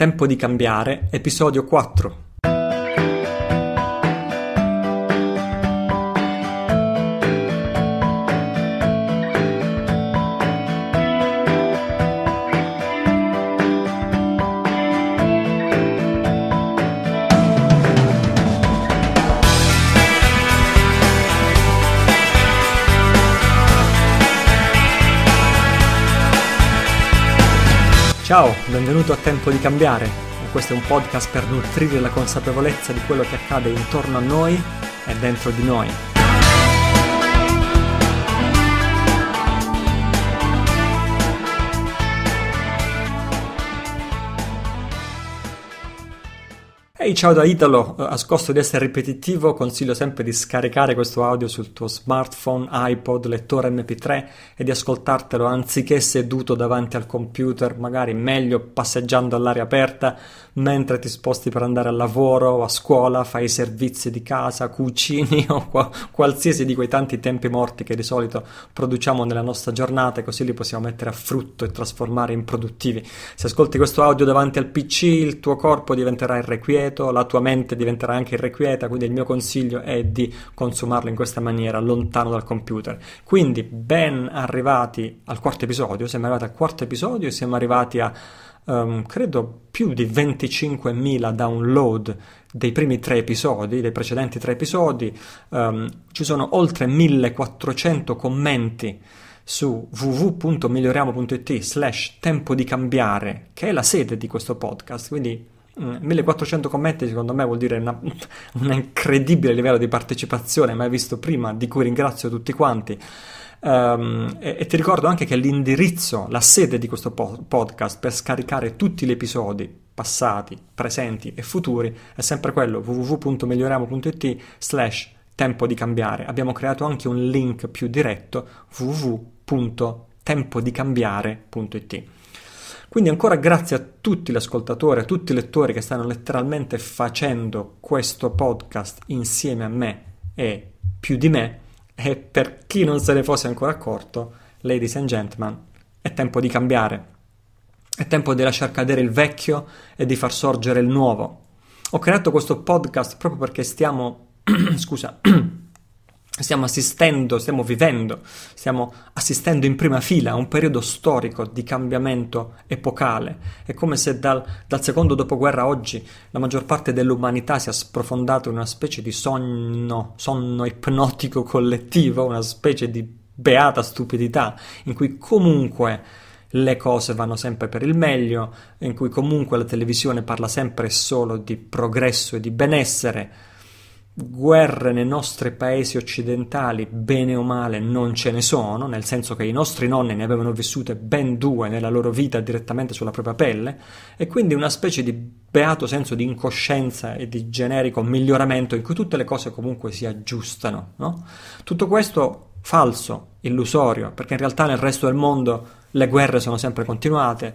Tempo di cambiare, episodio 4. Ciao, benvenuto a Tempo di Cambiare. questo è un podcast per nutrire la consapevolezza di quello che accade intorno a noi e dentro di noi. Ehi, hey, ciao da Italo, eh, a scosto di essere ripetitivo consiglio sempre di scaricare questo audio sul tuo smartphone, iPod, lettore MP3 e di ascoltartelo anziché seduto davanti al computer, magari meglio passeggiando all'aria aperta mentre ti sposti per andare al lavoro o a scuola, fai i servizi di casa, cucini o qualsiasi di quei tanti tempi morti che di solito produciamo nella nostra giornata e così li possiamo mettere a frutto e trasformare in produttivi. Se ascolti questo audio davanti al PC, il tuo corpo diventerà irrequieto, la tua mente diventerà anche irrequieta, quindi il mio consiglio è di consumarlo in questa maniera, lontano dal computer. Quindi ben arrivati al quarto episodio, siamo arrivati al quarto episodio e siamo arrivati a um, credo più di 25.000 download dei primi tre episodi, dei precedenti tre episodi, um, ci sono oltre 1400 commenti su www.miglioriamo.it slash tempo di cambiare, che è la sede di questo podcast, quindi 1400 mm, commenti secondo me vuol dire un incredibile livello di partecipazione mai visto prima, di cui ringrazio tutti quanti. Um, e, e, ti ricordo anche che l'indirizzo, la sede di questo po- podcast per scaricare tutti gli episodi passati, presenti e futuri è sempre quello www.miglioriamo.it slash tempo di cambiare. Abbiamo creato anche un link più diretto www.tempodicambiare.it. Quindi ancora grazie a tutti gli ascoltatori, a tutti i lettori che stanno letteralmente facendo questo podcast insieme a me e più di me e per chi non se ne fosse ancora accorto, ladies and gentlemen, è tempo di cambiare. È tempo di lasciar cadere il vecchio e di far sorgere il nuovo. Ho creato questo podcast proprio perché stiamo, scusa, stiamo assistendo, stiamo vivendo, stiamo assistendo in prima fila a un periodo storico di cambiamento epocale. È come se dal, dal secondo dopoguerra a oggi la maggior parte dell'umanità sia sprofondata in una specie di sonno, sonno ipnotico collettivo, una specie di beata stupidità in cui comunque le cose vanno sempre per il meglio, in cui comunque la televisione parla sempre solo di progresso e di benessere guerre nei nostri paesi occidentali, bene o male, non ce ne sono, nel senso che i nostri nonni ne avevano vissute ben due nella loro vita direttamente sulla propria pelle, e quindi una specie di beato senso di incoscienza e di generico miglioramento in cui tutte le cose comunque si aggiustano. No? Tutto questo falso, illusorio, perché in realtà nel resto del mondo le guerre sono sempre continuate,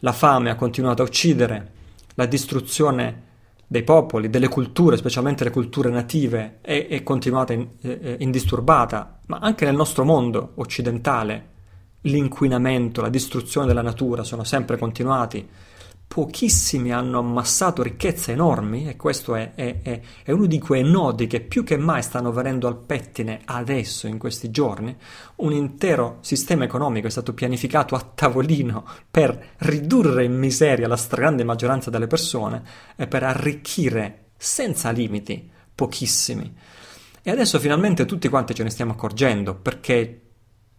la fame ha continuato a uccidere, la distruzione è dei popoli, delle culture, specialmente le culture native, è, è continuata in, eh, indisturbata, ma anche nel nostro mondo occidentale l'inquinamento, la distruzione della natura sono sempre continuati pochissimi hanno ammassato ricchezze enormi e questo è, è, è, è, uno di quei nodi che più che mai stanno venendo al pettine adesso, in questi giorni. Un intero sistema economico è stato pianificato a tavolino per ridurre in miseria la stragrande maggioranza delle persone e per arricchire senza limiti pochissimi. E adesso finalmente tutti quanti ce ne stiamo accorgendo perché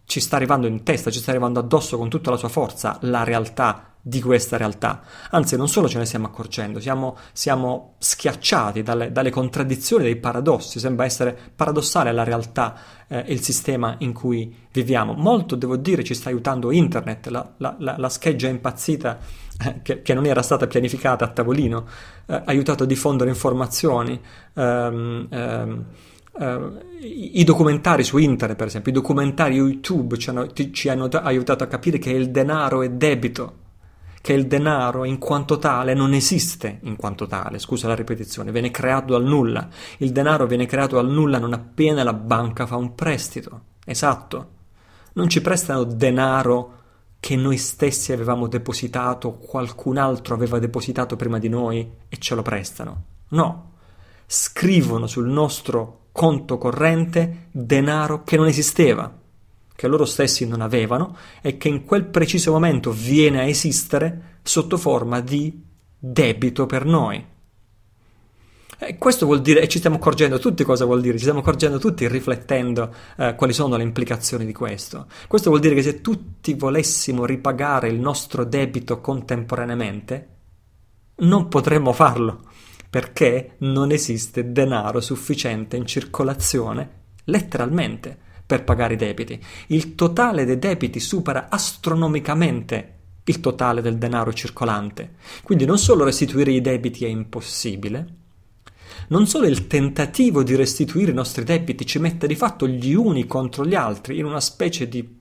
ci sta arrivando in testa, ci sta arrivando addosso con tutta la sua forza la realtà di questa realtà. Anzi, non solo ce ne stiamo accorgendo, siamo, siamo schiacciati dalle, dalle, contraddizioni, dai paradossi. Sembra essere paradossale la realtà e eh, il sistema in cui viviamo. Molto, devo dire, ci sta aiutando internet, la, la, la, la scheggia impazzita eh, che, che, non era stata pianificata a tavolino, eh, aiutato a diffondere informazioni. Ehm, ehm, Uh, i, documentari su internet, per esempio, i documentari YouTube ci hanno, ti, ci hanno aiutato a capire che il denaro è debito, che il denaro in quanto tale non esiste in quanto tale, scusa la ripetizione, viene creato al nulla. Il denaro viene creato al nulla non appena la banca fa un prestito. Esatto. Non ci prestano denaro che noi stessi avevamo depositato, qualcun altro aveva depositato prima di noi e ce lo prestano. No. Scrivono sul nostro conto corrente denaro che non esisteva, che loro stessi non avevano e che in quel preciso momento viene a esistere sotto forma di debito per noi. E questo vuol dire, e ci stiamo accorgendo tutti cosa vuol dire, ci stiamo accorgendo tutti riflettendo eh, quali sono le implicazioni di questo. Questo vuol dire che se tutti volessimo ripagare il nostro debito contemporaneamente, non potremmo farlo perché non esiste denaro sufficiente in circolazione, letteralmente, per pagare i debiti. Il totale dei debiti supera astronomicamente il totale del denaro circolante. Quindi non solo restituire i debiti è impossibile, non solo il tentativo di restituire i nostri debiti ci mette di fatto gli uni contro gli altri in una specie di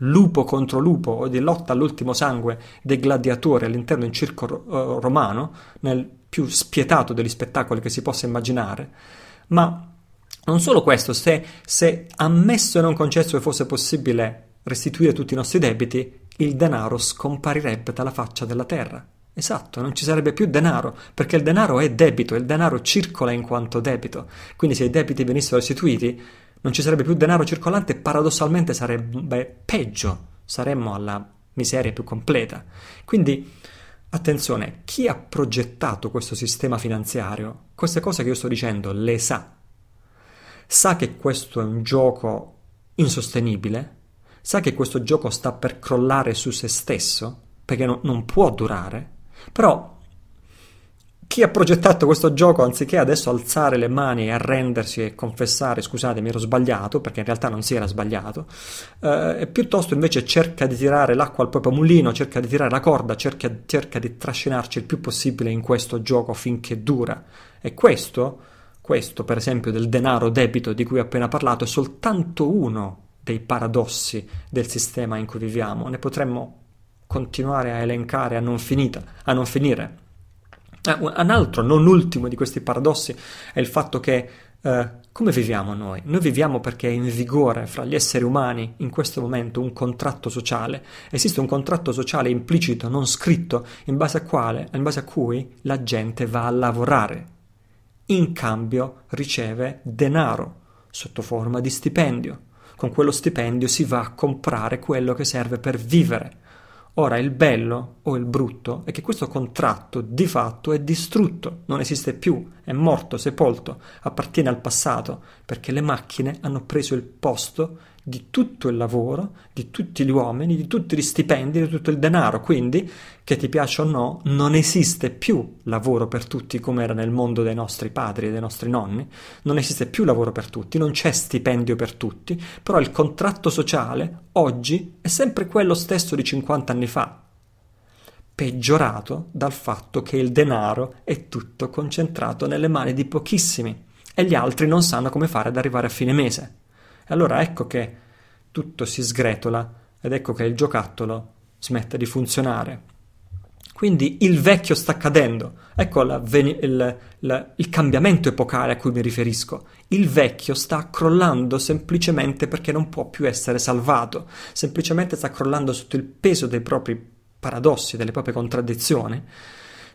lupo contro lupo o di lotta all'ultimo sangue dei gladiatori all'interno del circo eh, romano nel più spietato degli spettacoli che si possa immaginare, ma non solo questo, se, se ammesso e non concesso che fosse possibile restituire tutti i nostri debiti, il denaro scomparirebbe dalla faccia della terra. Esatto, non ci sarebbe più denaro, perché il denaro è debito, il denaro circola in quanto debito. Quindi se i debiti venissero restituiti, non ci sarebbe più denaro circolante e paradossalmente sarebbe peggio, saremmo alla miseria più completa. Quindi Attenzione, chi ha progettato questo sistema finanziario, queste cose che io sto dicendo le sa. Sa che questo è un gioco insostenibile, sa che questo gioco sta per crollare su se stesso, perché no, non può durare, però chi ha progettato questo gioco, anziché adesso alzare le mani e arrendersi e confessare scusate mi ero sbagliato, perché in realtà non si era sbagliato, eh, piuttosto invece cerca di tirare l'acqua al proprio mulino, cerca di tirare la corda, cerca, cerca di trascinarci il più possibile in questo gioco finché dura. E questo, questo per esempio del denaro debito di cui ho appena parlato, è soltanto uno dei paradossi del sistema in cui viviamo. Ne potremmo continuare a elencare a non, finita, a non finire. Ah, un altro, non ultimo di questi paradossi è il fatto che eh, come viviamo noi? Noi viviamo perché è in vigore fra gli esseri umani in questo momento un contratto sociale. Esiste un contratto sociale implicito, non scritto, in base, quale, in base a cui la gente va a lavorare. In cambio riceve denaro sotto forma di stipendio. Con quello stipendio si va a comprare quello che serve per vivere. Ora, il bello o il brutto è che questo contratto di fatto è distrutto, non esiste più, è morto, sepolto, appartiene al passato, perché le macchine hanno preso il posto di tutto il lavoro, di tutti gli uomini, di tutti gli stipendi, di tutto il denaro. Quindi, che ti piaccia o no, non esiste più lavoro per tutti come era nel mondo dei nostri padri e dei nostri nonni. Non esiste più lavoro per tutti, non c'è stipendio per tutti, però il contratto sociale oggi è sempre quello stesso di 50 anni fa, peggiorato dal fatto che il denaro è tutto concentrato nelle mani di pochissimi e gli altri non sanno come fare ad arrivare a fine mese. E allora ecco che tutto si sgretola ed ecco che il giocattolo smette di funzionare. Quindi il vecchio sta cadendo, ecco la, il, la, il cambiamento epocale a cui mi riferisco. Il vecchio sta crollando semplicemente perché non può più essere salvato, semplicemente sta crollando sotto il peso dei propri paradossi, delle proprie contraddizioni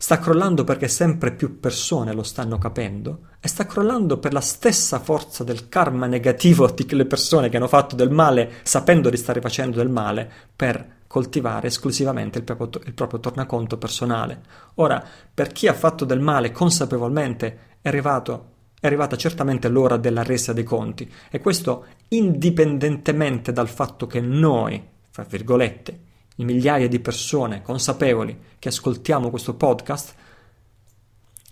sta crollando perché sempre più persone lo stanno capendo e sta crollando per la stessa forza del karma negativo di quelle persone che hanno fatto del male sapendo di stare facendo del male per coltivare esclusivamente il proprio, il proprio tornaconto personale. Ora, per chi ha fatto del male consapevolmente è arrivato è arrivata certamente l'ora della resa dei conti e questo indipendentemente dal fatto che noi, fra virgolette, i migliaia di persone consapevoli che ascoltiamo questo podcast,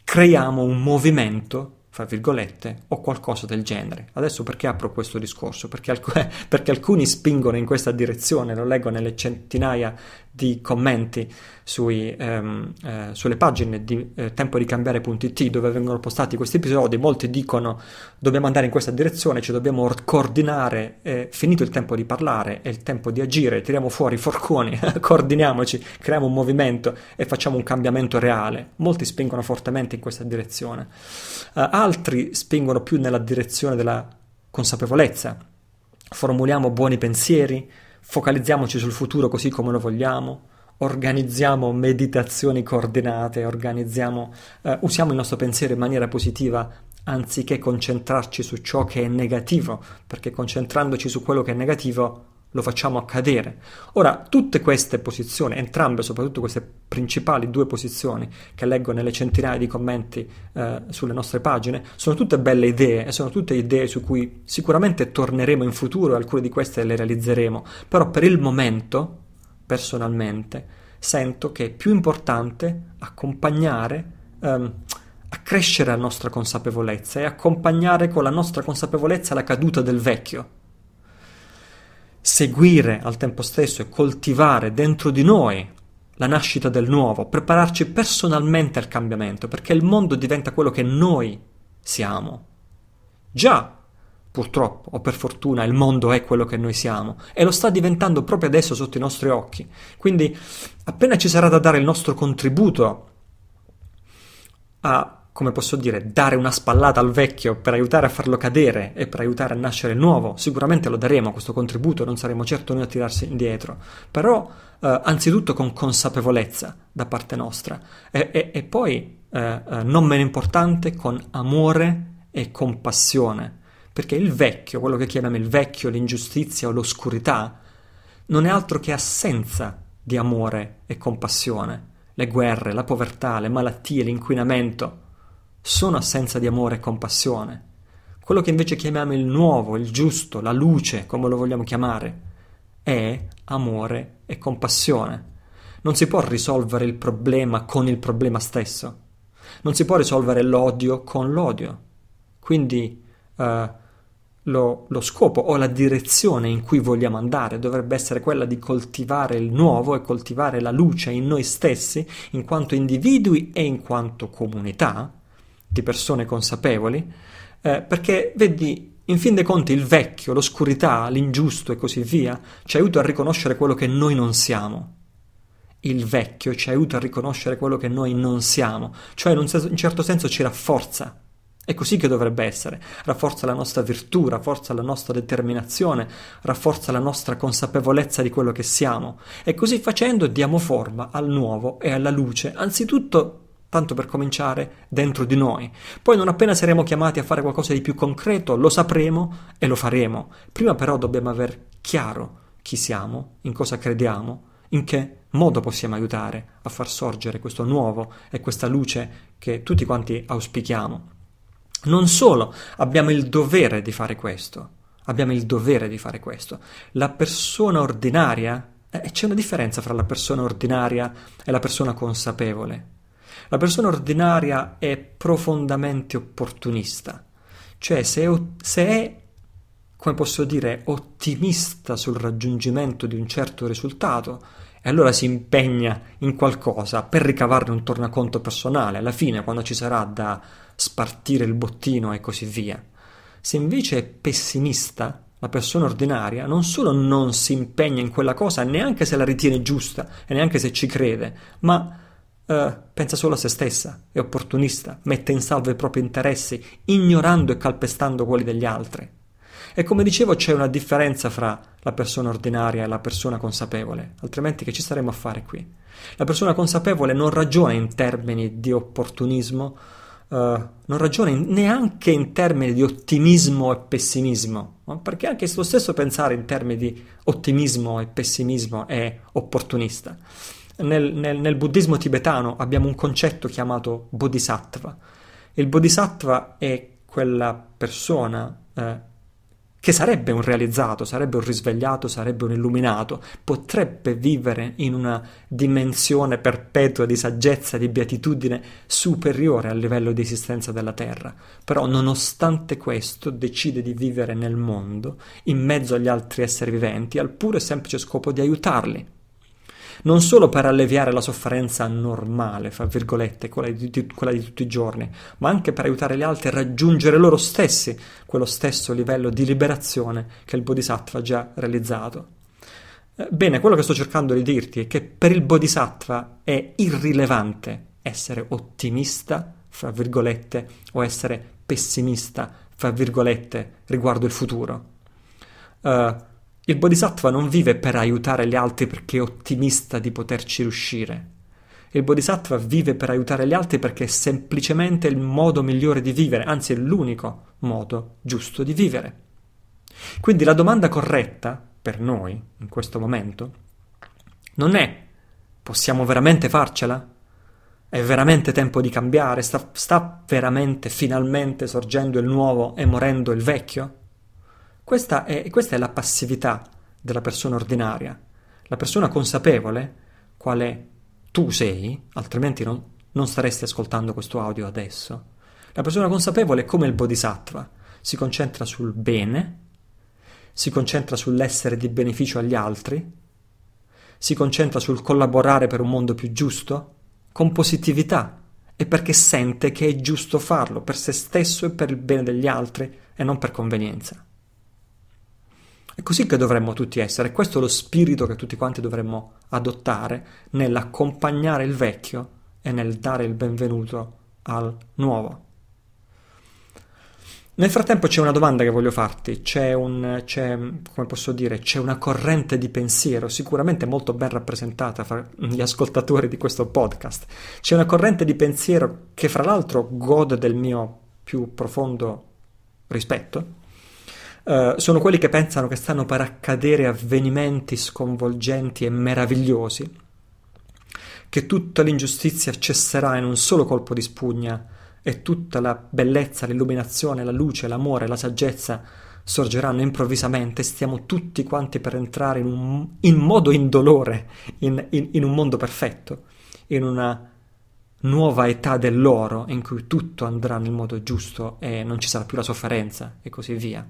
creiamo un movimento, fra virgolette, o qualcosa del genere. Adesso perché apro questo discorso? Perché, alc- perché alcuni spingono in questa direzione, lo leggo nelle centinaia di commenti sui, ehm, eh, sulle pagine di eh, temporicambiare.it dove vengono postati questi episodi, molti dicono dobbiamo andare in questa direzione, ci dobbiamo coordinare, eh, finito il tempo di parlare, è il tempo di agire, tiriamo fuori i forconi, coordiniamoci, creiamo un movimento e facciamo un cambiamento reale. Molti spingono fortemente in questa direzione, uh, altri spingono più nella direzione della consapevolezza. Formuliamo buoni pensieri, focalizziamoci sul futuro così come lo vogliamo, organizziamo meditazioni coordinate, organizziamo, eh, usiamo il nostro pensiero in maniera positiva anziché concentrarci su ciò che è negativo, perché concentrandoci su quello che è negativo lo facciamo accadere. Ora, tutte queste posizioni, entrambe, soprattutto queste principali due posizioni che leggo nelle centinaia di commenti eh, sulle nostre pagine, sono tutte belle idee e sono tutte idee su cui sicuramente torneremo in futuro e alcune di queste le realizzeremo, però per il momento, personalmente, sento che è più importante accompagnare... Ehm, accrescere la nostra consapevolezza e accompagnare con la nostra consapevolezza la caduta del vecchio, seguire al tempo stesso e coltivare dentro di noi la nascita del nuovo, prepararci personalmente al cambiamento, perché il mondo diventa quello che noi siamo. Già, purtroppo o per fortuna, il mondo è quello che noi siamo e lo sta diventando proprio adesso sotto i nostri occhi. Quindi, appena ci sarà da dare il nostro contributo a come posso dire, dare una spallata al vecchio per aiutare a farlo cadere e per aiutare a nascere il nuovo, sicuramente lo daremo questo contributo, non saremo certo noi a tirarsi indietro, però eh, anzitutto con consapevolezza da parte nostra e, e, e poi, eh, eh non meno importante, con amore e compassione, perché il vecchio, quello che chiamiamo il vecchio, l'ingiustizia o l'oscurità, non è altro che assenza di amore e compassione. Le guerre, la povertà, le malattie, l'inquinamento, sono assenza di amore e compassione. Quello che invece chiamiamo il nuovo, il giusto, la luce, come lo vogliamo chiamare, è amore e compassione. Non si può risolvere il problema con il problema stesso. Non si può risolvere l'odio con l'odio. Quindi eh, lo, lo scopo o la direzione in cui vogliamo andare dovrebbe essere quella di coltivare il nuovo e coltivare la luce in noi stessi, in quanto individui e in quanto comunità, di persone consapevoli, eh, perché vedi in fin dei conti il vecchio, l'oscurità, l'ingiusto e così via ci aiuta a riconoscere quello che noi non siamo. Il vecchio ci aiuta a riconoscere quello che noi non siamo, cioè in un senso, in certo senso ci rafforza. È così che dovrebbe essere. Rafforza la nostra virtù, rafforza la nostra determinazione, rafforza la nostra consapevolezza di quello che siamo. E così facendo diamo forma al nuovo e alla luce, anzitutto tanto per cominciare, dentro di noi. Poi non appena saremo chiamati a fare qualcosa di più concreto, lo sapremo e lo faremo. Prima però dobbiamo aver chiaro chi siamo, in cosa crediamo, in che modo possiamo aiutare a far sorgere questo nuovo e questa luce che tutti quanti auspichiamo. Non solo abbiamo il dovere di fare questo, abbiamo il dovere di fare questo. La persona ordinaria, eh, c'è una differenza fra la persona ordinaria e la persona consapevole. La persona ordinaria è profondamente opportunista, cioè se, se è, come posso dire, ottimista sul raggiungimento di un certo risultato, e allora si impegna in qualcosa per ricavarne un tornaconto personale, alla fine quando ci sarà da spartire il bottino e così via. Se invece è pessimista, la persona ordinaria non solo non si impegna in quella cosa neanche se la ritiene giusta e neanche se ci crede, ma Uh, pensa solo a se stessa, è opportunista, mette in salvo i propri interessi, ignorando e calpestando quelli degli altri. E come dicevo c'è una differenza fra la persona ordinaria e la persona consapevole, altrimenti che ci staremo a fare qui? La persona consapevole non ragiona in termini di opportunismo, uh, non ragiona in, neanche in termini di ottimismo e pessimismo, no? perché anche lo stesso pensare in termini di ottimismo e pessimismo è opportunista nel, nel, nel buddismo tibetano abbiamo un concetto chiamato bodhisattva. Il bodhisattva è quella persona eh, che sarebbe un realizzato, sarebbe un risvegliato, sarebbe un illuminato, potrebbe vivere in una dimensione perpetua di saggezza, di beatitudine superiore al livello di esistenza della Terra, però nonostante questo decide di vivere nel mondo, in mezzo agli altri esseri viventi, al puro e semplice scopo di aiutarli non solo per alleviare la sofferenza normale, fra virgolette, quella di, quella di tutti i giorni, ma anche per aiutare gli altri a raggiungere loro stessi quello stesso livello di liberazione che il Bodhisattva ha già realizzato. Eh, bene, quello che sto cercando di dirti è che per il Bodhisattva è irrilevante essere ottimista, fra virgolette, o essere pessimista, fra virgolette, riguardo il futuro. Uh, il bodhisattva non vive per aiutare gli altri perché è ottimista di poterci riuscire. Il bodhisattva vive per aiutare gli altri perché è semplicemente il modo migliore di vivere, anzi è l'unico modo giusto di vivere. Quindi la domanda corretta per noi in questo momento non è possiamo veramente farcela? È veramente tempo di cambiare? Sta, sta veramente finalmente sorgendo il nuovo e morendo il vecchio? Questa è, questa è la passività della persona ordinaria. La persona consapevole, quale tu sei, altrimenti non, non staresti ascoltando questo audio adesso. La persona consapevole è come il bodhisattva, si concentra sul bene, si concentra sull'essere di beneficio agli altri, si concentra sul collaborare per un mondo più giusto, con positività, e perché sente che è giusto farlo per se stesso e per il bene degli altri e non per convenienza. È così che dovremmo tutti essere, questo è lo spirito che tutti quanti dovremmo adottare nell'accompagnare il vecchio e nel dare il benvenuto al nuovo. Nel frattempo c'è una domanda che voglio farti, c'è, un, c'è, dire, c'è una corrente di pensiero sicuramente molto ben rappresentata fra gli ascoltatori di questo podcast, c'è una corrente di pensiero che fra l'altro gode del mio più profondo rispetto, eh, sono quelli che pensano che stanno per accadere avvenimenti sconvolgenti e meravigliosi, che tutta l'ingiustizia cesserà in un solo colpo di spugna e tutta la bellezza, l'illuminazione, la luce, l'amore, la saggezza sorgeranno improvvisamente, stiamo tutti quanti per entrare in, un, in modo indolore in, in, in un mondo perfetto, in una nuova età dell'oro in cui tutto andrà nel modo giusto e non ci sarà più la sofferenza e così via.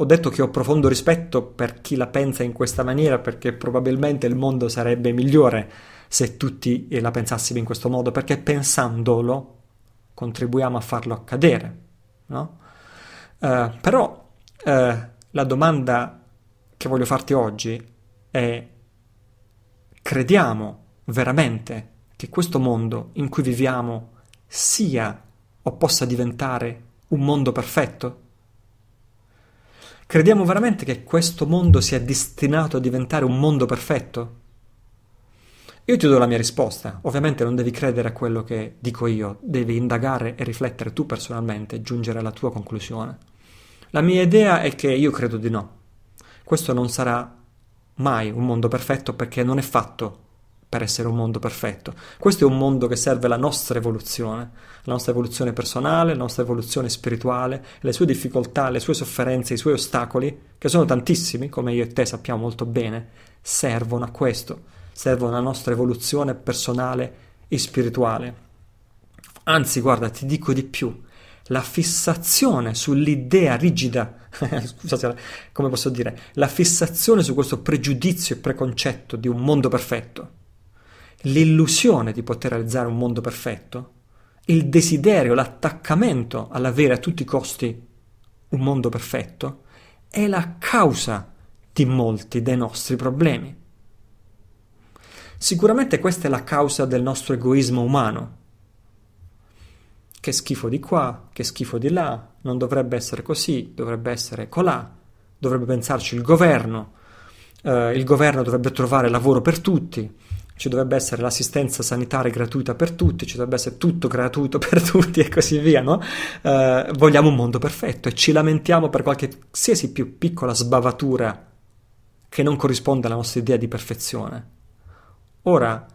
Ho detto che ho profondo rispetto per chi la pensa in questa maniera perché probabilmente il mondo sarebbe migliore se tutti la pensassimo in questo modo, perché pensandolo contribuiamo a farlo accadere, no? Eh, però eh, la domanda che voglio farti oggi è crediamo veramente che questo mondo in cui viviamo sia o possa diventare un mondo perfetto? Crediamo veramente che questo mondo sia destinato a diventare un mondo perfetto? Io ti do la mia risposta. Ovviamente non devi credere a quello che dico io, devi indagare e riflettere tu personalmente e giungere alla tua conclusione. La mia idea è che io credo di no. Questo non sarà mai un mondo perfetto perché non è fatto per essere un mondo perfetto. Questo è un mondo che serve alla nostra evoluzione, la nostra evoluzione personale, la nostra evoluzione spirituale, le sue difficoltà, le sue sofferenze, i suoi ostacoli, che sono tantissimi, come io e te sappiamo molto bene, servono a questo, servono alla nostra evoluzione personale e spirituale. Anzi, guarda, ti dico di più, la fissazione sull'idea rigida, scusate, come posso dire, la fissazione su questo pregiudizio e preconcetto di un mondo perfetto l'illusione di poter realizzare un mondo perfetto, il desiderio, l'attaccamento all'avere a tutti i costi un mondo perfetto, è la causa di molti dei nostri problemi. Sicuramente questa è la causa del nostro egoismo umano. Che schifo di qua, che schifo di là, non dovrebbe essere così, dovrebbe essere colà, dovrebbe pensarci il governo, eh, il governo dovrebbe trovare lavoro per tutti, ci dovrebbe essere l'assistenza sanitaria gratuita per tutti, ci dovrebbe essere tutto gratuito per tutti e così via, no? Eh, vogliamo un mondo perfetto e ci lamentiamo per qualsiasi più piccola sbavatura che non corrisponde alla nostra idea di perfezione. Ora,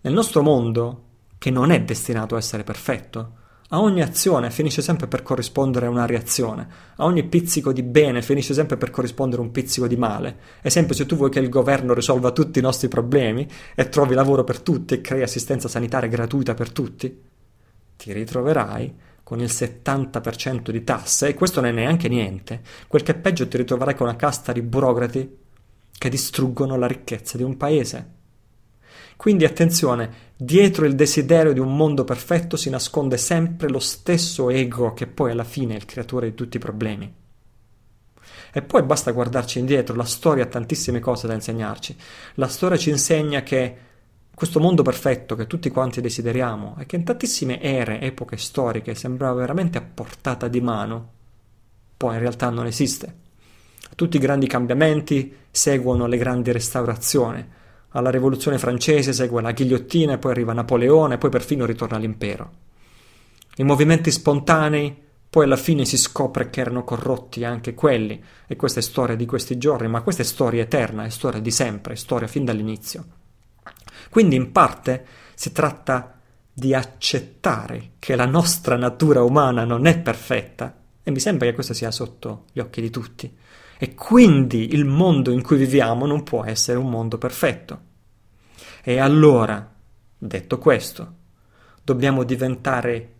nel nostro mondo, che non è destinato a essere perfetto, a ogni azione finisce sempre per corrispondere una reazione, a ogni pizzico di bene finisce sempre per corrispondere un pizzico di male. Esempio, se tu vuoi che il governo risolva tutti i nostri problemi e trovi lavoro per tutti e crei assistenza sanitaria gratuita per tutti, ti ritroverai con il 70% di tasse e questo non è neanche niente. Quel che è peggio ti ritroverai con una casta di burocrati che distruggono la ricchezza di un paese. Quindi attenzione, dietro il desiderio di un mondo perfetto si nasconde sempre lo stesso ego che poi alla fine è il creatore di tutti i problemi. E poi basta guardarci indietro, la storia ha tantissime cose da insegnarci. La storia ci insegna che questo mondo perfetto che tutti quanti desideriamo e che in tantissime ere, epoche storiche sembrava veramente a portata di mano, poi in realtà non esiste. Tutti i grandi cambiamenti seguono le grandi restaurazioni alla rivoluzione francese, segue la ghigliottina e poi arriva Napoleone e poi perfino ritorna l'impero. I movimenti spontanei poi alla fine si scopre che erano corrotti anche quelli, e questa è storia di questi giorni, ma questa è storia eterna, è storia di sempre, è storia fin dall'inizio. Quindi in parte si tratta di accettare che la nostra natura umana non è perfetta, e mi sembra che questo sia sotto gli occhi di tutti. E quindi il mondo in cui viviamo non può essere un mondo perfetto. E allora, detto questo, dobbiamo diventare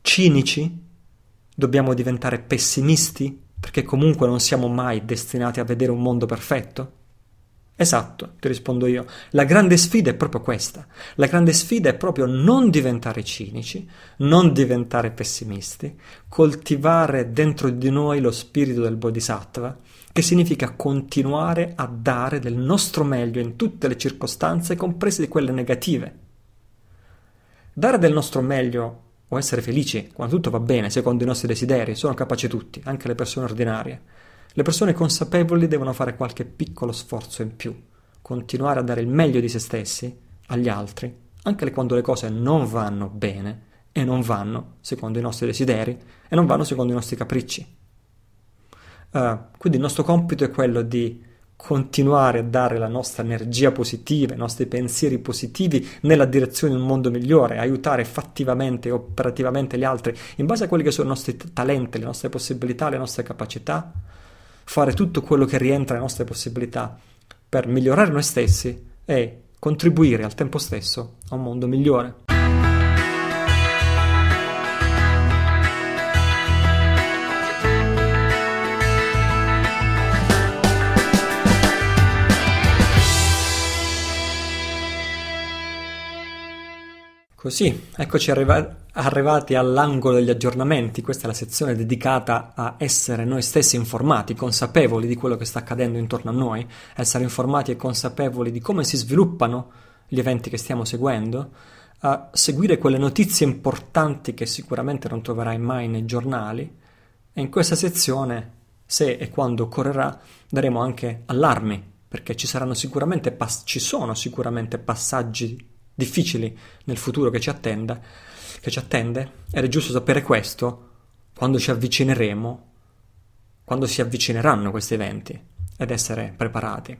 cinici? Dobbiamo diventare pessimisti? Perché comunque non siamo mai destinati a vedere un mondo perfetto? Esatto, ti rispondo io. La grande sfida è proprio questa. La grande sfida è proprio non diventare cinici, non diventare pessimisti, coltivare dentro di noi lo spirito del bodhisattva che significa continuare a dare del nostro meglio in tutte le circostanze, comprese quelle negative. Dare del nostro meglio o essere felici quando tutto va bene, secondo i nostri desideri, sono capaci tutti, anche le persone ordinarie. Le persone consapevoli devono fare qualche piccolo sforzo in più, continuare a dare il meglio di se stessi agli altri, anche quando le cose non vanno bene e non vanno secondo i nostri desideri e non vanno secondo i nostri capricci. Uh, quindi il nostro compito è quello di continuare a dare la nostra energia positiva, i nostri pensieri positivi nella direzione di un mondo migliore, aiutare fattivamente e operativamente gli altri in base a quelli che sono i nostri talenti, le nostre possibilità, le nostre capacità, fare tutto quello che rientra nelle nostre possibilità per migliorare noi stessi e contribuire al tempo stesso a un mondo migliore. Così, eccoci arriva- arrivati all'angolo degli aggiornamenti, questa è la sezione dedicata a essere noi stessi informati, consapevoli di quello che sta accadendo intorno a noi, essere informati e consapevoli di come si sviluppano gli eventi che stiamo seguendo, a seguire quelle notizie importanti che sicuramente non troverai mai nei giornali e in questa sezione, se e quando occorrerà, daremo anche allarmi, perché ci, sicuramente pas- ci sono sicuramente passaggi difficili nel futuro che ci, attenda, che ci attende, ed è giusto sapere questo quando ci avvicineremo, quando si avvicineranno questi eventi, ed essere preparati.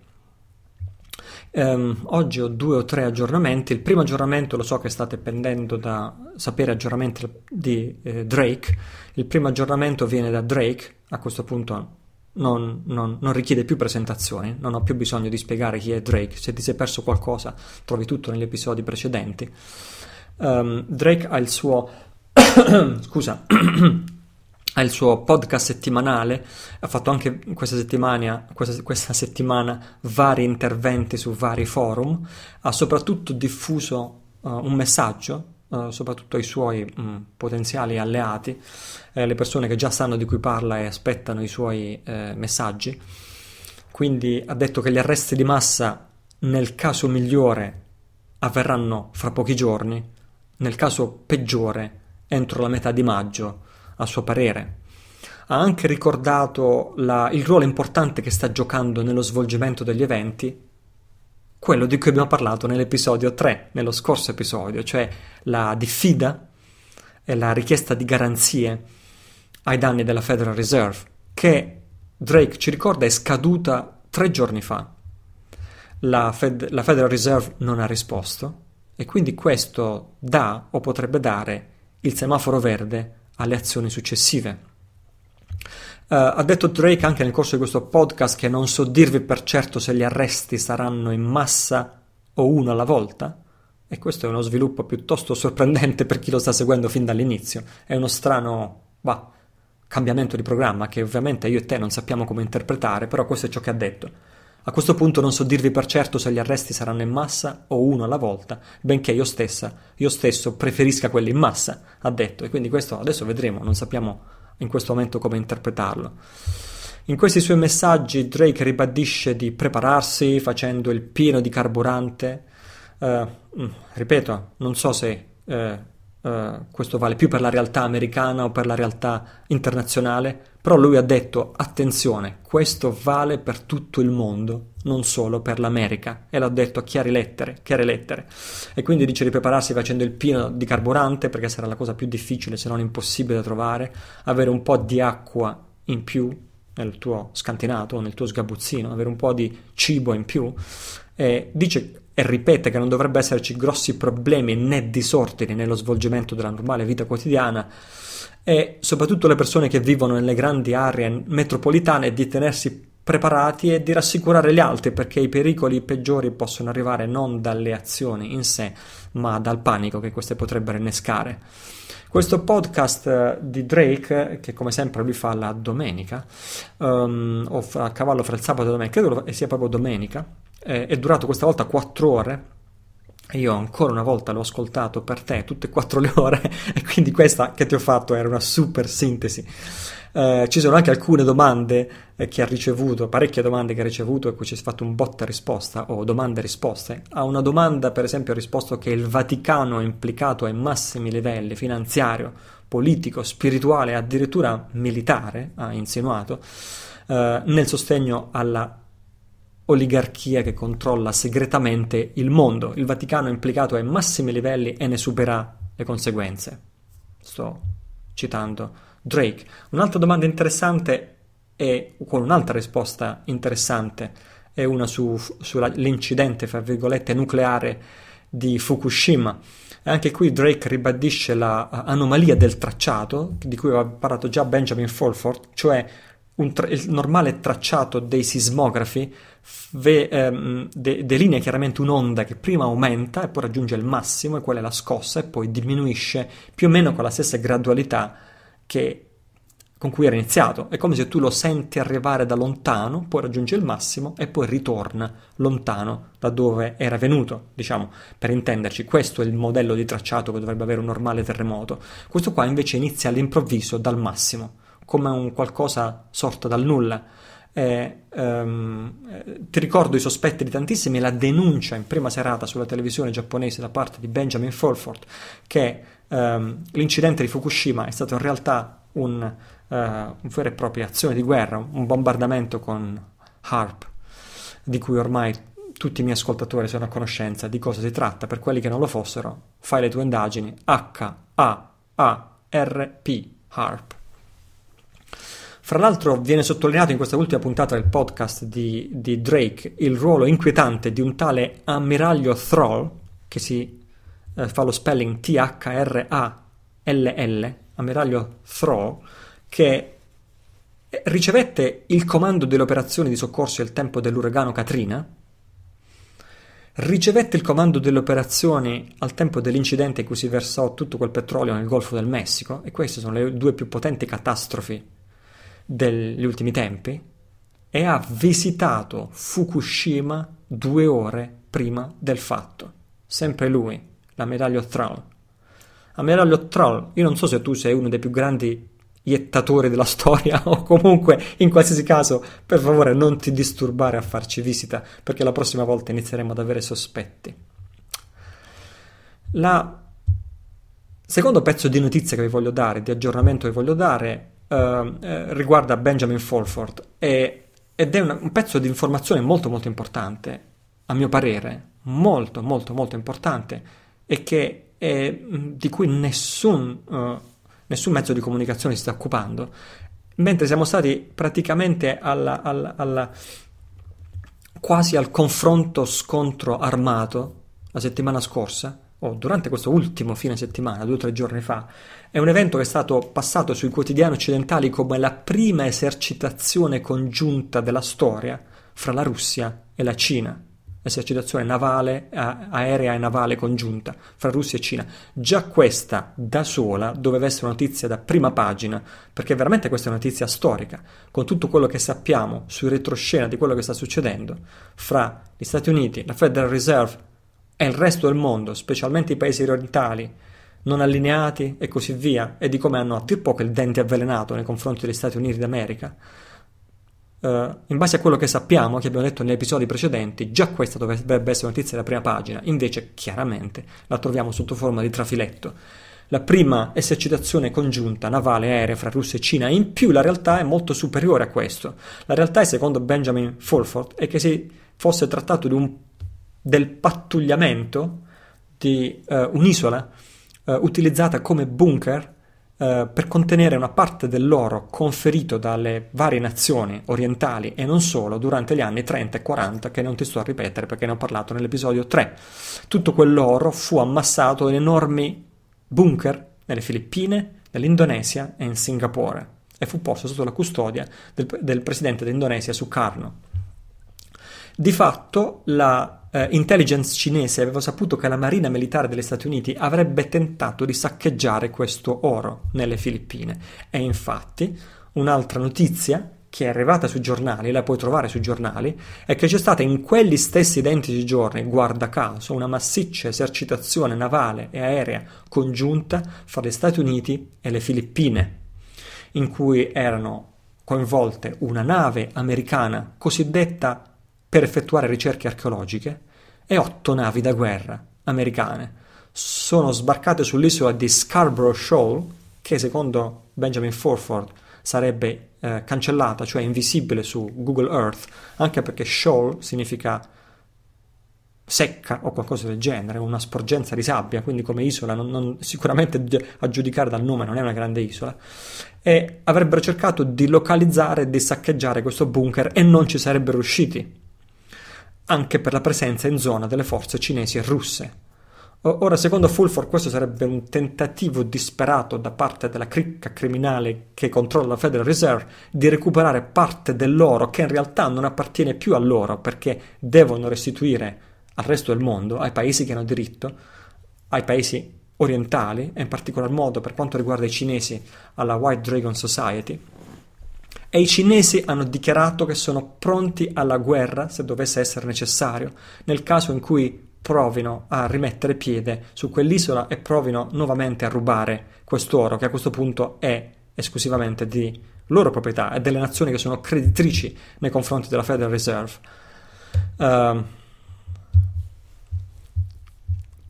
Um, oggi ho due o tre aggiornamenti. Il primo aggiornamento lo so che state pendendo da sapere aggiornamenti di eh, Drake. Il primo aggiornamento viene da Drake, a questo punto non, non, non, richiede più presentazioni, non ho più bisogno di spiegare chi è Drake, se ti sei perso qualcosa trovi tutto negli episodi precedenti. Um, Drake ha il suo... scusa. ha il suo podcast settimanale, ha fatto anche questa settimana, questa, questa settimana vari interventi su vari forum, ha soprattutto diffuso uh, un messaggio eh, soprattutto ai suoi mh, mm, potenziali alleati, eh, le persone che già sanno di cui parla e aspettano i suoi eh, messaggi. Quindi ha detto che gli arresti di massa nel caso migliore avverranno fra pochi giorni, nel caso peggiore entro la metà di maggio, a suo parere. Ha anche ricordato la, il ruolo importante che sta giocando nello svolgimento degli eventi quello di cui abbiamo parlato nell'episodio 3, nello scorso episodio, cioè la diffida e la richiesta di garanzie ai danni della Federal Reserve, che Drake ci ricorda è scaduta tre giorni fa. La, Fed, la Federal Reserve non ha risposto e quindi questo dà o potrebbe dare il semaforo verde alle azioni successive. Uh, ha detto Drake anche nel corso di questo podcast che non so dirvi per certo se gli arresti saranno in massa o uno alla volta. E questo è uno sviluppo piuttosto sorprendente per chi lo sta seguendo fin dall'inizio. È uno strano bah, cambiamento di programma che ovviamente io e te non sappiamo come interpretare, però questo è ciò che ha detto. A questo punto non so dirvi per certo se gli arresti saranno in massa o uno alla volta, benché io stessa, io stesso preferisca quelli in massa, ha detto. E quindi questo adesso vedremo, non sappiamo in questo momento come interpretarlo. In questi suoi messaggi Drake ribadisce di prepararsi facendo il pieno di carburante. Eh, mm, ripeto, non so se eh, eh, questo vale più per la realtà americana o per la realtà internazionale, però lui ha detto attenzione, questo vale per tutto il mondo non solo per l'America, e l'ha detto a chiare lettere, chiare lettere. E quindi dice di prepararsi facendo il pieno di carburante, perché sarà la cosa più difficile, se non impossibile da trovare, avere un po' di acqua in più nel tuo scantinato, nel tuo sgabuzzino, avere un po' di cibo in più. E dice e ripete che non dovrebbe esserci grossi problemi né disordini nello svolgimento della normale vita quotidiana e soprattutto le persone che vivono nelle grandi aree metropolitane di tenersi preparati e di rassicurare gli altri perché i pericoli peggiori possono arrivare non dalle azioni in sé, ma dal panico che queste potrebbero innescare. Questo podcast eh, di Drake, che come sempre lui fa la domenica, um, o a cavallo fra il sabato e la domenica, credo sia proprio domenica, eh, è durato questa volta 4 ore. io ancora una volta l'ho ascoltato per te tutte e quattro le ore, e quindi questa che ti ho fatto era una super sintesi. Eh, ci sono anche alcune domande eh, che ha ricevuto, parecchie domande che ha ricevuto e cui ci è fatto un botta risposta o domande risposte. A una domanda, per esempio, ha risposto che il Vaticano è implicato ai massimi livelli finanziario, politico, spirituale, addirittura militare, ha insinuato, eh, nel sostegno alla oligarchia che controlla segretamente il mondo. Il Vaticano è implicato ai massimi livelli e ne supera le conseguenze. Sto citando Drake. Un'altra domanda interessante e con un'altra risposta interessante è una su, sull'incidente, fra virgolette, nucleare di Fukushima. Anche qui Drake ribadisce l'anomalia la eh, del tracciato, di cui aveva parlato già Benjamin Fulford, cioè Tra- il normale tracciato dei sismografi ve, ehm, de- delinea chiaramente un'onda che prima aumenta e poi raggiunge il massimo, e quella è la scossa, e poi diminuisce più o meno con la stessa gradualità che, con cui era iniziato. È come se tu lo senti arrivare da lontano, poi raggiunge il massimo e poi ritorna lontano da dove era venuto, diciamo, per intenderci. Questo è il modello di tracciato che dovrebbe avere un normale terremoto. Questo qua invece inizia all'improvviso, dal massimo, come un qualcosa sorto dal nulla. Ehm, eh, ehm, ti ricordo i sospetti di tantissimi e la denuncia in prima serata sulla televisione giapponese da parte di Benjamin Fulford che ehm, l'incidente di Fukushima è stato in realtà un, eh, una vera e propria azione di guerra, un bombardamento con HARP, di cui ormai tutti i miei ascoltatori sono a conoscenza di cosa si tratta. Per quelli che non lo fossero, fai le tue indagini H-A-A-R-P, HARP. Fra l'altro viene sottolineato in questa ultima puntata del podcast di, di Drake il ruolo inquietante di un tale ammiraglio Thrall, che si eh, fa lo spelling T-H-R-A-L-L, ammiraglio Throw, che ricevette il comando delle operazioni di soccorso al tempo dell'uragano Katrina, ricevette il comando delle operazioni al tempo dell'incidente in cui si versò tutto quel petrolio nel Golfo del Messico, e queste sono le due più potenti catastrofi degli ultimi tempi, e ha visitato Fukushima due ore prima del fatto. Sempre lui, la medaglia O'Trown. La medaglia O'Trown, io non so se tu sei uno dei più grandi iettatori della storia o comunque in qualsiasi caso per favore non ti disturbare a farci visita perché la prossima volta inizieremo ad avere sospetti. La secondo pezzo di notizia che vi voglio dare, di aggiornamento che vi voglio dare, eh, eh riguarda Benjamin Fulford e, ed è un, un pezzo di informazione molto molto importante, a mio parere, molto molto molto importante e che, eh, di cui nessun, eh, nessun, mezzo di comunicazione si sta occupando, mentre siamo stati praticamente alla, alla, alla, quasi al confronto scontro armato la settimana scorsa, o durante questo ultimo fine settimana, due o tre giorni fa, è un evento che è stato passato sui quotidiani occidentali come la prima esercitazione congiunta della storia fra la Russia e la Cina esercitazione navale, a, aerea e navale congiunta fra Russia e Cina. Già questa da sola doveva essere una notizia da prima pagina, perché veramente questa è una notizia storica, con tutto quello che sappiamo sui retroscena di quello che sta succedendo fra gli Stati Uniti, la Federal Reserve e il resto del mondo, specialmente i paesi orientali non allineati e così via, e di come hanno a dir poco il dente avvelenato nei confronti degli Stati Uniti d'America. Uh, in base a quello che sappiamo, che abbiamo detto negli episodi precedenti, già questa dovrebbe essere notizia della prima pagina, invece chiaramente la troviamo sotto forma di trafiletto. La prima esercitazione congiunta navale aerea fra Russia e Cina, in più la realtà è molto superiore a questo. La realtà, è, secondo Benjamin Fulford, è che si fosse trattato un, del pattugliamento di uh, un'isola uh, utilizzata come bunker eh, per contenere una parte dell'oro conferito dalle varie nazioni orientali e non solo durante gli anni 30 e 40 che non ti sto a ripetere perché ne ho parlato nell'episodio 3. Tutto quell'oro fu ammassato in enormi bunker nelle Filippine, nell'Indonesia e in Singapore e fu posto sotto la custodia del, del presidente d'Indonesia Sukarno. Di fatto la eh, intelligence cinese aveva saputo che la marina militare degli Stati Uniti avrebbe tentato di saccheggiare questo oro nelle Filippine e infatti un'altra notizia che è arrivata sui giornali, la puoi trovare sui giornali, è che c'è stata in quegli stessi identici giorni, guarda caso, una massiccia esercitazione navale e aerea congiunta fra gli Stati Uniti e le Filippine, in cui erano coinvolte una nave americana cosiddetta per effettuare ricerche archeologiche e otto navi da guerra americane sono sbarcate sull'isola di Scarborough Shoal, che secondo Benjamin Forford sarebbe eh, cancellata, cioè invisibile su Google Earth, anche perché shoal significa secca o qualcosa del genere, una sporgenza di sabbia, quindi come isola non, non, sicuramente a giudicare dal nome non è una grande isola, e avrebbero cercato di localizzare e di saccheggiare questo bunker e non ci sarebbero riusciti, anche per la presenza in zona delle forze cinesi e russe. Ora, secondo Fulford, questo sarebbe un tentativo disperato da parte della cricca criminale che controlla la Federal Reserve di recuperare parte dell'oro che in realtà non appartiene più a loro perché devono restituire al resto del mondo, ai paesi che hanno diritto, ai paesi orientali e in particolar modo per quanto riguarda i cinesi alla White Dragon Society e i cinesi hanno dichiarato che sono pronti alla guerra se dovesse essere necessario, nel caso in cui provino a rimettere piede su quell'isola e provino nuovamente a rubare quest'oro che a questo punto è esclusivamente di loro proprietà e delle nazioni che sono creditrici nei confronti della Federal Reserve. Uh,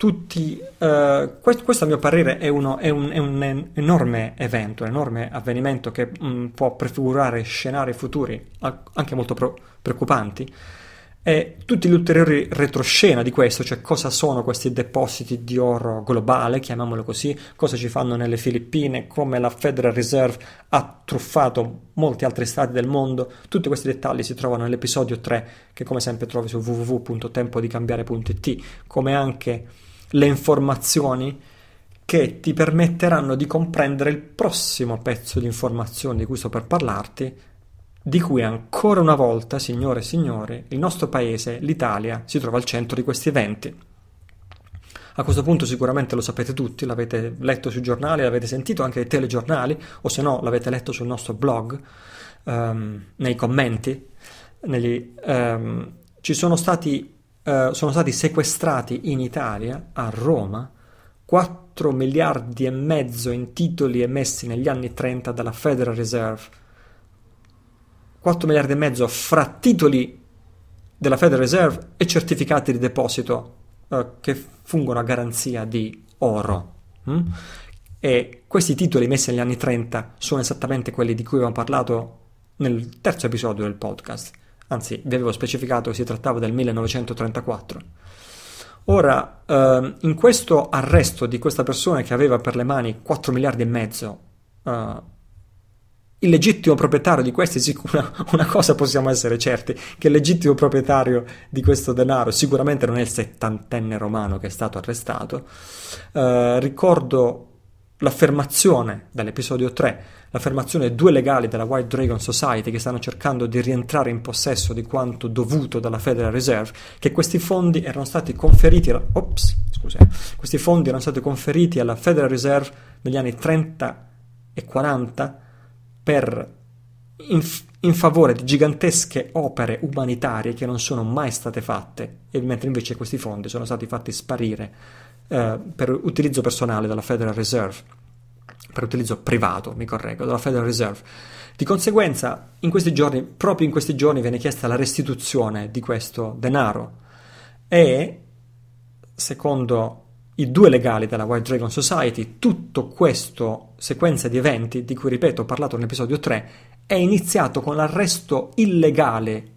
tutti, uh, eh, questo, questo, a mio parere è, uno, è, un, è, un, enorme evento, un enorme avvenimento che mh, mm, può prefigurare scenari futuri anche molto pro- preoccupanti. E tutti gli ulteriori retroscena di questo, cioè cosa sono questi depositi di oro globale, chiamiamolo così, cosa ci fanno nelle Filippine, come la Federal Reserve ha truffato molti altri stati del mondo, tutti questi dettagli si trovano nell'episodio 3 che come sempre trovi su www.tempodicambiare.it, come anche le informazioni che ti permetteranno di comprendere il prossimo pezzo di informazione di cui sto per parlarti, di cui ancora una volta, signore e signori, il nostro paese, l'Italia, si trova al centro di questi eventi. A questo punto sicuramente lo sapete tutti, l'avete letto sui giornali, l'avete sentito anche nei telegiornali, o se no l'avete letto sul nostro blog, um, nei commenti. Negli, um, ci sono stati eh, sono stati sequestrati in Italia, a Roma, 4 miliardi e mezzo in titoli emessi negli anni 30 dalla Federal Reserve. 4 miliardi e mezzo fra titoli della Federal Reserve e certificati di deposito eh, che fungono a garanzia di oro. Mm? E questi titoli messi negli anni 30 sono esattamente quelli di cui abbiamo parlato nel terzo episodio del podcast anzi vi avevo specificato che si trattava del 1934. Ora, eh, in questo arresto di questa persona che aveva per le mani 4 miliardi e mezzo, eh, il legittimo proprietario di questi, sicura, una cosa possiamo essere certi, che il legittimo proprietario di questo denaro sicuramente non è il settantenne romano che è stato arrestato. Eh, ricordo l'affermazione dall'episodio 3, l'affermazione dei due legali della White Dragon Society che stanno cercando di rientrare in possesso di quanto dovuto dalla Federal Reserve, che questi fondi erano stati conferiti, alla, ops, scusate, questi fondi erano stati conferiti alla Federal Reserve negli anni 30 e 40 per in, in, favore di gigantesche opere umanitarie che non sono mai state fatte, mentre invece questi fondi sono stati fatti sparire eh, per utilizzo personale dalla Federal Reserve per utilizzo privato, mi correggo, della Federal Reserve. Di conseguenza, in questi giorni, proprio in questi giorni, viene chiesta la restituzione di questo denaro e, secondo i due legali della White Dragon Society, tutto questo sequenza di eventi, di cui ripeto ho parlato nell'episodio 3, è iniziato con l'arresto illegale,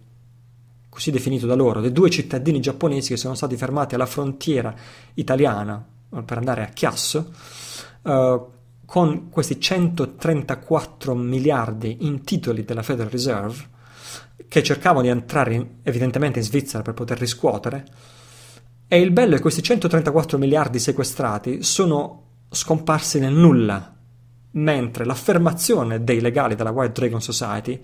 così definito da loro, dei due cittadini giapponesi che sono stati fermati alla frontiera italiana per andare a Chiasso, uh, con questi 134 miliardi in titoli della Federal Reserve, che cercavano di entrare in, evidentemente in Svizzera per poter riscuotere, e il bello è che questi 134 miliardi sequestrati sono scomparsi nel nulla, mentre l'affermazione dei legali della White Dragon Society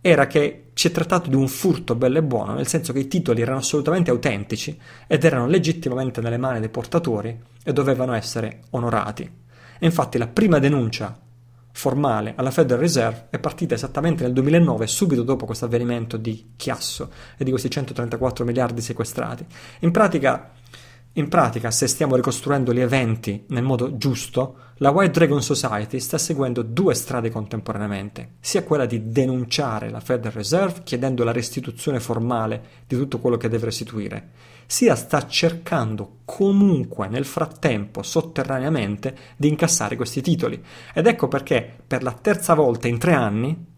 era che si è trattato di un furto bello e buono, nel senso che i titoli erano assolutamente autentici ed erano legittimamente nelle mani dei portatori e dovevano essere onorati. E infatti la prima denuncia formale alla Federal Reserve è partita esattamente nel 2009, subito dopo questo avvenimento di Chiasso e di questi 134 miliardi sequestrati. In pratica, in pratica, se stiamo ricostruendo gli eventi nel modo giusto, la White Dragon Society sta seguendo due strade contemporaneamente, sia quella di denunciare la Federal Reserve chiedendo la restituzione formale di tutto quello che deve restituire, sia sta cercando comunque nel frattempo sotterraneamente di incassare questi titoli. Ed ecco perché per la terza volta in tre anni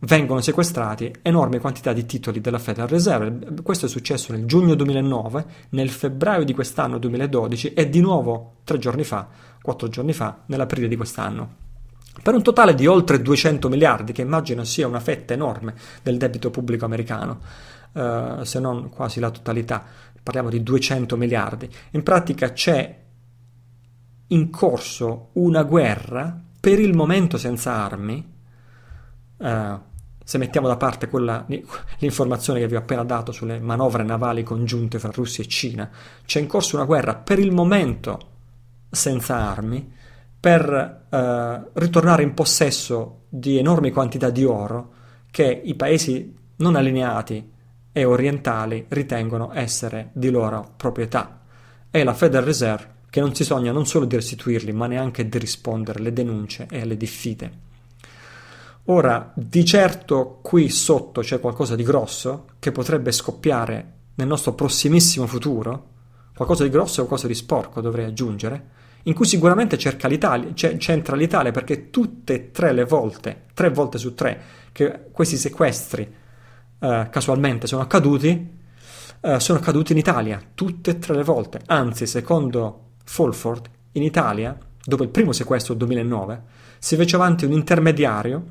vengono sequestrati enormi quantità di titoli della Federal Reserve. Questo è successo nel giugno 2009, nel febbraio di quest'anno 2012 e di nuovo tre giorni fa, quattro giorni fa, nell'aprile di quest'anno. Per un totale di oltre 200 miliardi, che immagino sia una fetta enorme del debito pubblico americano. Eh, se non quasi la totalità, parliamo di 200 miliardi. In pratica c'è in corso una guerra, per il momento senza armi, eh, se mettiamo da parte quella, l'informazione che vi ho appena dato sulle manovre navali congiunte fra Russia e Cina, c'è in corso una guerra per il momento senza armi, per eh, ritornare in possesso di enormi quantità di oro che i paesi non allineati e orientali ritengono essere di loro proprietà e la Federal Reserve che non si sogna non solo di restituirli ma neanche di rispondere alle denunce e alle diffide. Ora, di certo qui sotto c'è qualcosa di grosso che potrebbe scoppiare nel nostro prossimissimo futuro, qualcosa di grosso e qualcosa di sporco dovrei aggiungere, in cui sicuramente cerca l'Italia, c'entra l'Italia perché tutte e tre le volte, tre volte su tre, che questi sequestri eh, casualmente sono accaduti, eh, sono accaduti in Italia, tutte e tre le volte. Anzi, secondo Fulford, in Italia, dopo il primo sequestro del 2009, si fece avanti un intermediario,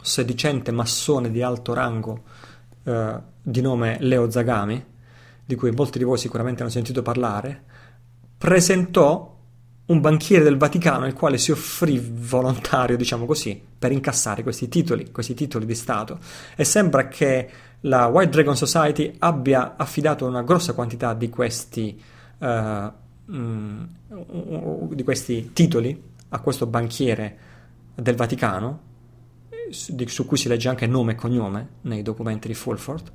sedicente massone di alto rango eh, di nome Leo Zagami, di cui molti di voi sicuramente hanno sentito parlare, presentò un banchiere del Vaticano il quale si offrì volontario, diciamo così, per incassare questi titoli, questi titoli di Stato. E sembra che la White Dragon Society abbia affidato una grossa quantità di questi, uh, eh, mh, mm, di questi titoli a questo banchiere del Vaticano, su cui si legge anche nome e cognome nei documenti di Fulford,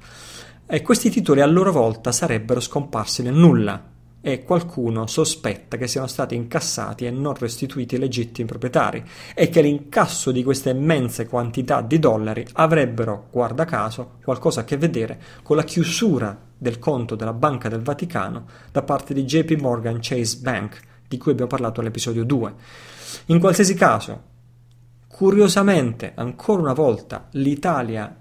e questi titoli a loro volta sarebbero scomparsi nel nulla e qualcuno sospetta che siano stati incassati e non restituiti ai legittimi proprietari e che l'incasso di queste immense quantità di dollari avrebbero, guarda caso, qualcosa a che vedere con la chiusura del conto della Banca del Vaticano da parte di JP Morgan Chase Bank, di cui abbiamo parlato all'episodio 2. In qualsiasi caso, curiosamente, ancora una volta, l'Italia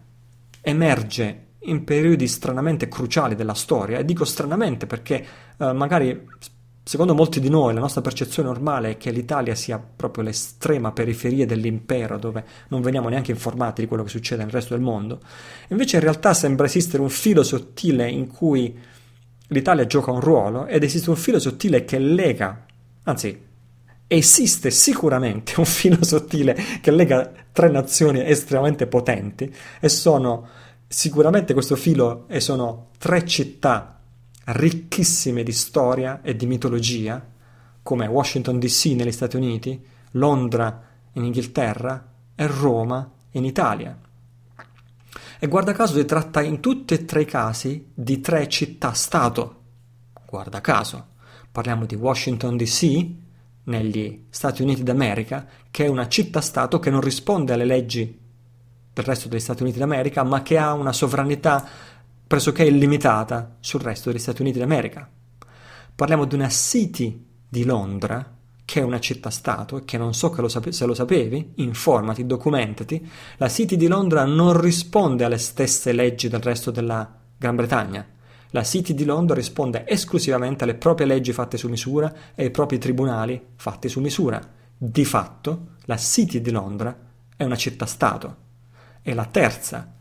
emerge in periodi stranamente cruciali della storia e dico stranamente perché eh, magari secondo molti di noi la nostra percezione normale è che l'Italia sia proprio l'estrema periferia dell'impero dove non veniamo neanche informati di quello che succede nel resto del mondo. Invece in realtà sembra esistere un filo sottile in cui l'Italia gioca un ruolo ed esiste un filo sottile che lega, anzi esiste sicuramente un filo sottile che lega tre nazioni estremamente potenti e sono sicuramente questo filo e sono tre città ricchissime di storia e di mitologia, come Washington DC negli Stati Uniti, Londra in Inghilterra e Roma in Italia. E guarda caso si tratta in tutti e tre i casi di tre città-stato. Guarda caso, parliamo di Washington DC negli Stati Uniti d'America, che è una città-stato che non risponde alle leggi del resto degli Stati Uniti d'America, ma che ha una sovranità pressoché illimitata sul resto degli Stati Uniti d'America. Parliamo di una City di Londra, che è una città-stato, e che non so lo sape- se lo sapevi, informati, documentati, la City di Londra non risponde alle stesse leggi del resto della Gran Bretagna. La City di Londra risponde esclusivamente alle proprie leggi fatte su misura e ai propri tribunali fatti su misura. Di fatto, la City di Londra è una città-stato. È la terza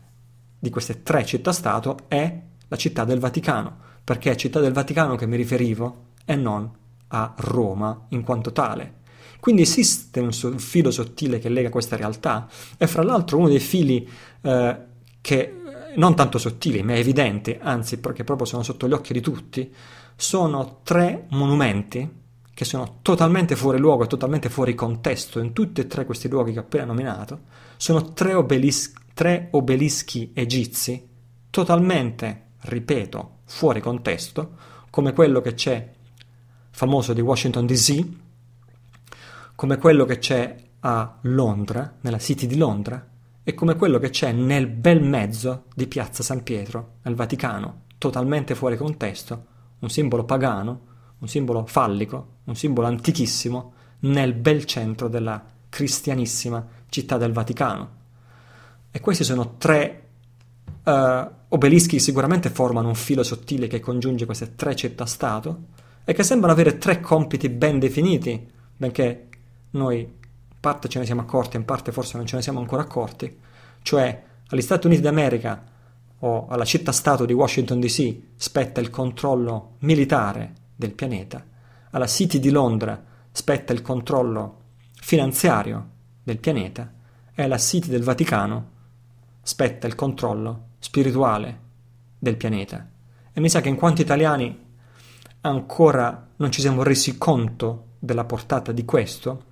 di queste tre città-stato è la città del Vaticano, perché è città del Vaticano che mi riferivo e non a Roma in quanto tale. Quindi esiste un filo sottile che lega questa realtà e fra l'altro uno dei fili eh, che eh, non tanto sottili ma evidenti, anzi perché proprio sono sotto gli occhi di tutti, sono tre monumenti che sono totalmente fuori luogo e totalmente fuori contesto in tutti e tre questi luoghi che ho appena nominato, sono tre obelischi tre obelischi egizi totalmente, ripeto, fuori contesto, come quello che c'è famoso di Washington DC, come quello che c'è a Londra, nella City di Londra, e come quello che c'è nel bel mezzo di Piazza San Pietro, nel Vaticano, totalmente fuori contesto, un simbolo pagano, un simbolo fallico, un simbolo antichissimo, nel bel centro della cristianissima città del Vaticano. E questi sono tre uh, obelischi che sicuramente formano un filo sottile che congiunge queste tre città-stato e che sembrano avere tre compiti ben definiti, benché noi in parte ce ne siamo accorti, in parte forse non ce ne siamo ancora accorti, cioè agli Stati Uniti d'America o alla città-stato di Washington DC spetta il controllo militare del pianeta, alla City di Londra spetta il controllo finanziario del pianeta e alla City del Vaticano spetta il controllo spirituale del pianeta. E mi sa che in quanto italiani ancora non ci siamo resi conto della portata di questo,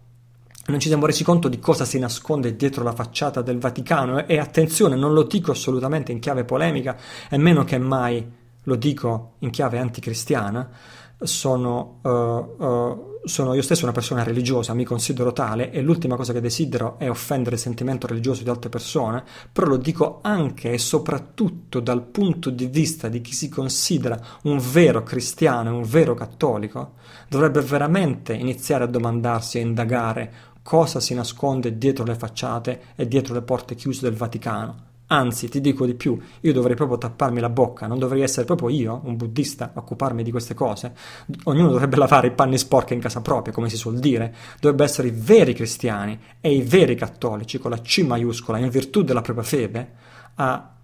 non ci siamo resi conto di cosa si nasconde dietro la facciata del Vaticano e attenzione, non lo dico assolutamente in chiave polemica e meno che mai lo dico in chiave anticristiana, sono, uh, uh, sono, io stesso una persona religiosa, mi considero tale e l'ultima cosa che desidero è offendere il sentimento religioso di altre persone, però lo dico anche e soprattutto dal punto di vista di chi si considera un vero cristiano, un vero cattolico, dovrebbe veramente iniziare a domandarsi e indagare cosa si nasconde dietro le facciate e dietro le porte chiuse del Vaticano Anzi, ti dico di più, io dovrei proprio tapparmi la bocca, non dovrei essere proprio io, un buddista, a occuparmi di queste cose. Ognuno dovrebbe lavare i panni sporchi in casa propria, come si suol dire. Dovrebbero essere i veri cristiani e i veri cattolici, con la C maiuscola, in virtù della propria fede, a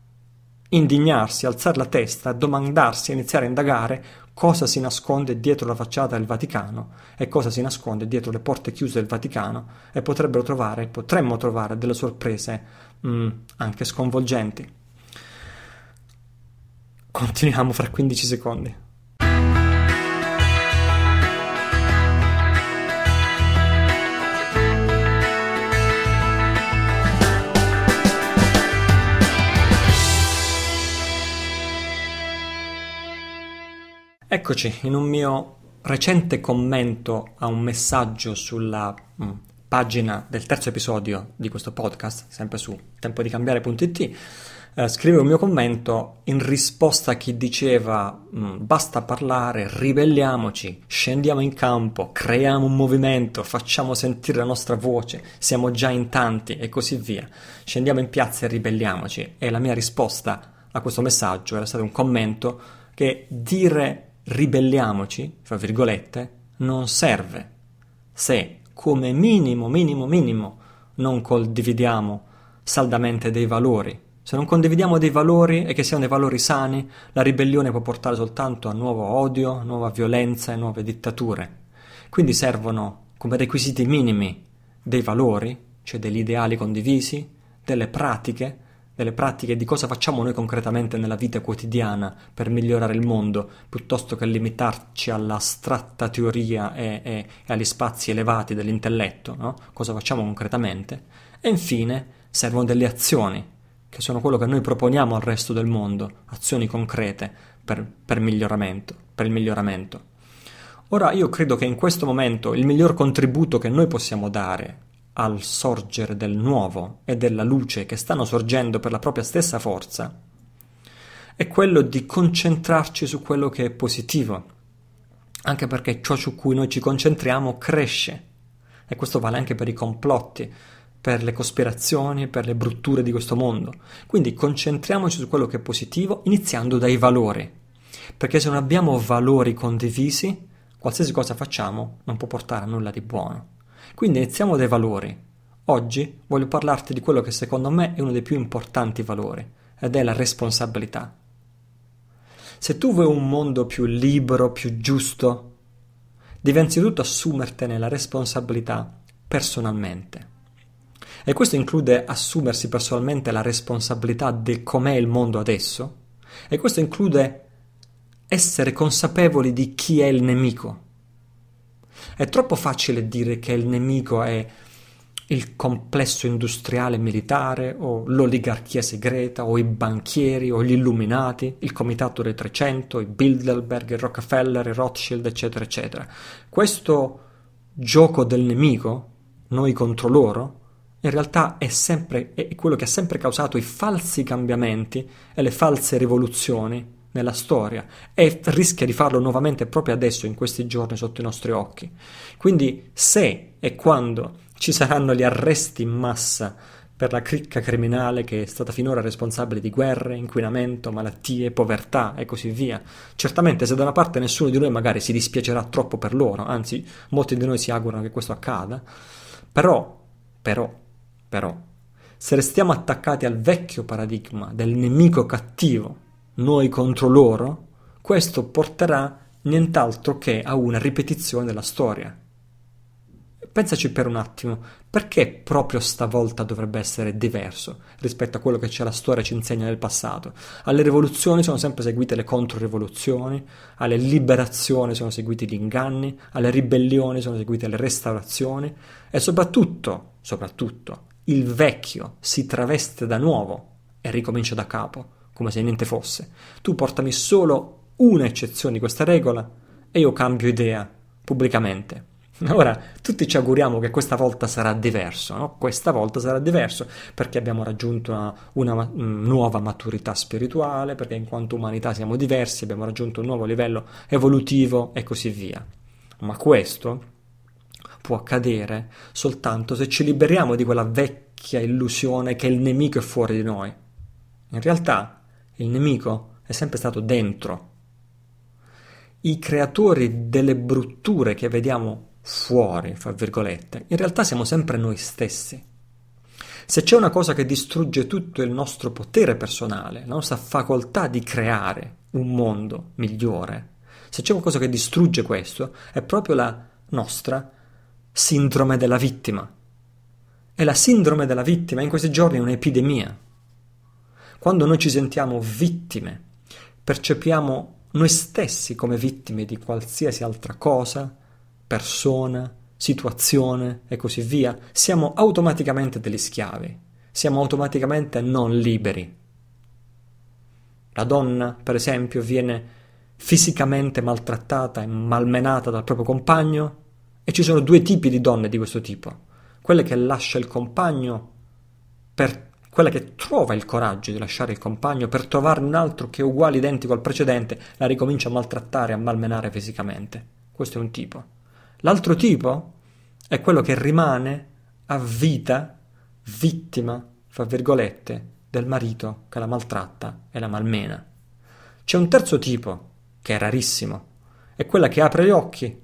indignarsi, alzare la testa, a domandarsi, a iniziare a indagare cosa si nasconde dietro la facciata del Vaticano e cosa si nasconde dietro le porte chiuse del Vaticano e potrebbero trovare, potremmo trovare delle sorprese mh, mm, anche sconvolgenti. Continuiamo fra 15 secondi. Eccoci in un mio recente commento a un messaggio sulla mm, pagina del terzo episodio di questo podcast, sempre su tempodicambiare.it, eh, scrivevo un mio commento in risposta a chi diceva mm, basta parlare, ribelliamoci, scendiamo in campo, creiamo un movimento, facciamo sentire la nostra voce, siamo già in tanti e così via. Scendiamo in piazza e ribelliamoci. E la mia risposta a questo messaggio era stato un commento che dire ribelliamoci, fra virgolette, non serve se come minimo, minimo, minimo, non condividiamo saldamente dei valori. Se non condividiamo dei valori e che siano dei valori sani, la ribellione può portare soltanto a nuovo odio, nuova violenza e nuove dittature. Quindi servono come requisiti minimi dei valori, cioè degli ideali condivisi, delle pratiche, delle pratiche di cosa facciamo noi concretamente nella vita quotidiana per migliorare il mondo, piuttosto che limitarci all'astratta teoria e, e, e agli spazi elevati dell'intelletto, no? cosa facciamo concretamente. E infine servono delle azioni, che sono quello che noi proponiamo al resto del mondo, azioni concrete per, per, miglioramento, per il miglioramento. Ora io credo che in questo momento il miglior contributo che noi possiamo dare al sorgere del nuovo e della luce che stanno sorgendo per la propria stessa forza, è quello di concentrarci su quello che è positivo, anche perché ciò su cui noi ci concentriamo cresce. E questo vale anche per i complotti, per le cospirazioni, per le brutture di questo mondo. Quindi concentriamoci su quello che è positivo, iniziando dai valori, perché se non abbiamo valori condivisi, qualsiasi cosa facciamo non può portare a nulla di buono. Quindi iniziamo dai valori. Oggi voglio parlarti di quello che secondo me è uno dei più importanti valori, ed è la responsabilità. Se tu vuoi un mondo più libero, più giusto, devi anzitutto assumertene la responsabilità personalmente. E questo include assumersi personalmente la responsabilità del com'è il mondo adesso, e questo include essere consapevoli di chi è il nemico. È troppo facile dire che il nemico è il complesso industriale militare o l'oligarchia segreta o i banchieri o gli illuminati, il comitato dei 300, i Bilderberg, i Rockefeller, i Rothschild, eccetera, eccetera. Questo gioco del nemico, noi contro loro, in realtà è, sempre, è quello che ha sempre causato i falsi cambiamenti e le false rivoluzioni nella storia e rischia di farlo nuovamente proprio adesso, in questi giorni, sotto i nostri occhi. Quindi se e quando ci saranno gli arresti in massa per la cricca criminale che è stata finora responsabile di guerre, inquinamento, malattie, povertà e così via. Certamente se da una parte nessuno di noi magari si dispiacerà troppo per loro, anzi molti di noi si augurano che questo accada, però, però, però, se restiamo attaccati al vecchio paradigma del nemico cattivo, noi contro loro, questo porterà nient'altro che a una ripetizione della storia. Pensaci per un attimo, perché proprio stavolta dovrebbe essere diverso rispetto a quello che la storia ci insegna nel passato? Alle rivoluzioni sono sempre seguite le controrivoluzioni, alle liberazioni sono seguiti gli inganni, alle ribellioni sono seguite le restaurazioni e soprattutto, soprattutto, il vecchio si traveste da nuovo e ricomincia da capo come se niente fosse. Tu portami solo una eccezione di questa regola e io cambio idea pubblicamente. Ora, tutti ci auguriamo che questa volta sarà diverso, no? Questa volta sarà diverso perché abbiamo raggiunto una, una, mm, nuova maturità spirituale, perché in quanto umanità siamo diversi, abbiamo raggiunto un nuovo livello evolutivo e così via. Ma questo può accadere soltanto se ci liberiamo di quella vecchia illusione che il nemico è fuori di noi. In realtà il nemico è sempre stato dentro. I creatori delle brutture che vediamo fuori, fra virgolette, in realtà siamo sempre noi stessi. Se c'è una cosa che distrugge tutto il nostro potere personale, la nostra facoltà di creare un mondo migliore, se c'è qualcosa che distrugge questo, è proprio la nostra sindrome della vittima. E la sindrome della vittima in questi giorni è un'epidemia. Quando noi ci sentiamo vittime, percepiamo noi stessi come vittime di qualsiasi altra cosa, persona, situazione e così via, siamo automaticamente degli schiavi, siamo automaticamente non liberi. La donna, per esempio, viene fisicamente maltrattata e malmenata dal proprio compagno e ci sono due tipi di donne di questo tipo, quelle che lascia il compagno per quella che trova il coraggio di lasciare il compagno per trovarne un altro che è uguale identico al precedente, la ricomincia a maltrattare e a malmenare fisicamente. Questo è un tipo. L'altro tipo è quello che rimane a vita vittima, fra virgolette, del marito che la maltratta e la malmena. C'è un terzo tipo, che è rarissimo, è quella che apre gli occhi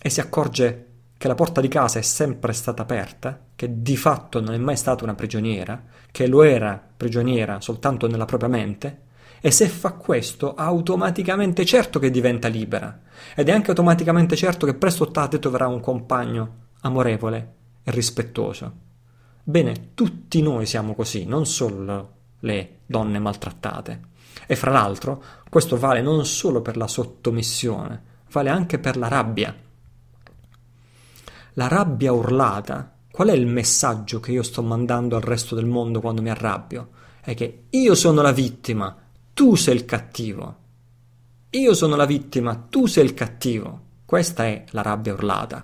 e si accorge che la porta di casa è sempre stata aperta che di fatto non è mai stata una prigioniera, che lo era prigioniera soltanto nella propria mente, e se fa questo automaticamente certo che diventa libera, ed è anche automaticamente certo che presto o tardi troverà un compagno amorevole e rispettoso. Bene, tutti noi siamo così, non solo le donne maltrattate. E fra l'altro, questo vale non solo per la sottomissione, vale anche per la rabbia. La rabbia urlata Qual è il messaggio che io sto mandando al resto del mondo quando mi arrabbio? È che io sono la vittima, tu sei il cattivo. Io sono la vittima, tu sei il cattivo. Questa è la rabbia urlata.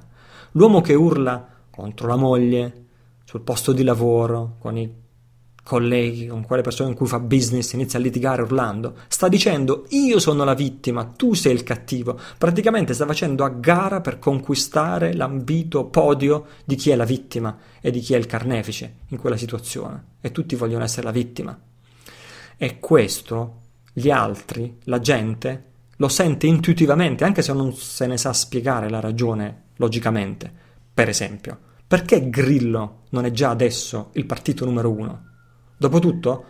L'uomo che urla contro la moglie, sul posto di lavoro, con i colleghi, con quale persona in cui fa business, inizia a litigare urlando, sta dicendo io sono la vittima, tu sei il cattivo. Praticamente sta facendo a gara per conquistare l'ambito podio di chi è la vittima e di chi è il carnefice in quella situazione. E tutti vogliono essere la vittima. E questo gli altri, la gente, lo sente intuitivamente, anche se non se ne sa spiegare la ragione logicamente. Per esempio, perché Grillo non è già adesso il partito numero uno? Dopotutto,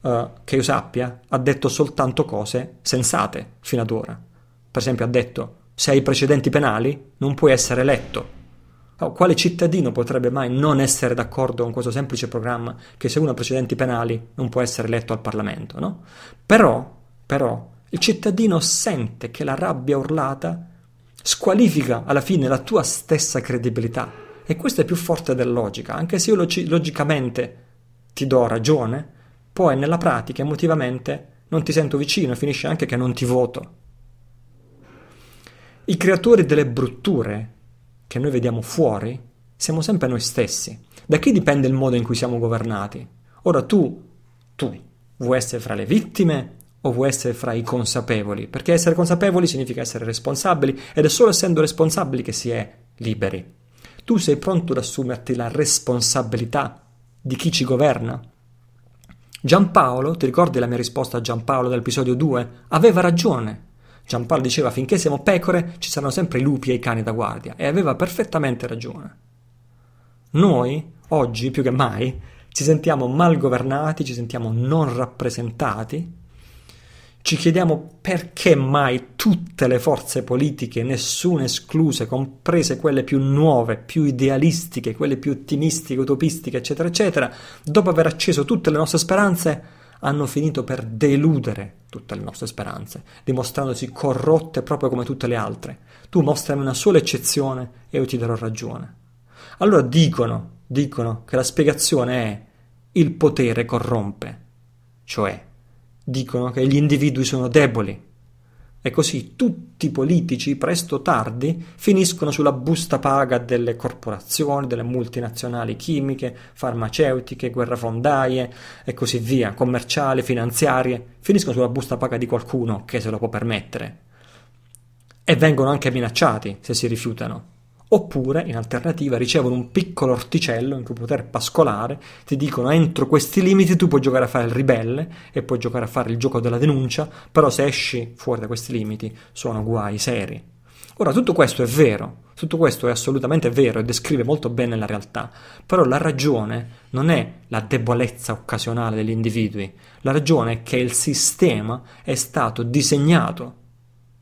eh, che io sappia, ha detto soltanto cose sensate fino ad ora. Per esempio ha detto, se hai precedenti penali non puoi essere eletto. Oh, quale cittadino potrebbe mai non essere d'accordo con questo semplice programma che se uno ha precedenti penali non può essere eletto al Parlamento, no? Però, però, il cittadino sente che la rabbia urlata squalifica alla fine la tua stessa credibilità. E questo è più forte della logica, anche se io log- logicamente ti do ragione, poi nella pratica emotivamente non ti sento vicino e finisce anche che non ti voto. I creatori delle brutture che noi vediamo fuori siamo sempre noi stessi. Da chi dipende il modo in cui siamo governati? Ora tu, tu, vuoi essere fra le vittime o vuoi essere fra i consapevoli? Perché essere consapevoli significa essere responsabili ed è solo essendo responsabili che si è liberi. Tu sei pronto ad assumerti la responsabilità di chi ci governa. Giampaolo, ti ricordi la mia risposta a Giampaolo dell'episodio 2? Aveva ragione. Giampaolo diceva finché siamo pecore ci saranno sempre i lupi e i cani da guardia e aveva perfettamente ragione. Noi, oggi più che mai, ci sentiamo mal governati, ci sentiamo non rappresentati ci chiediamo perché mai tutte le forze politiche, nessuna escluse, comprese quelle più nuove, più idealistiche, quelle più ottimistiche, utopistiche, eccetera, eccetera, dopo aver acceso tutte le nostre speranze, hanno finito per deludere tutte le nostre speranze, dimostrandosi corrotte proprio come tutte le altre. Tu mostrami una sola eccezione e io ti darò ragione. Allora dicono, dicono che la spiegazione è il potere corrompe, cioè dicono che gli individui sono deboli. E così tutti i politici, presto o tardi, finiscono sulla busta paga delle corporazioni, delle multinazionali chimiche, farmaceutiche, guerrafondaie e così via, commerciali, finanziarie, finiscono sulla busta paga di qualcuno che se lo può permettere. E vengono anche minacciati se si rifiutano. Oppure, in alternativa, ricevono un piccolo orticello in cui poter pascolare, ti dicono entro questi limiti tu puoi giocare a fare il ribelle e puoi giocare a fare il gioco della denuncia, però se esci fuori da questi limiti sono guai seri. Ora, tutto questo è vero, tutto questo è assolutamente vero e descrive molto bene la realtà, però la ragione non è la debolezza occasionale degli individui, la ragione è che il sistema è stato disegnato,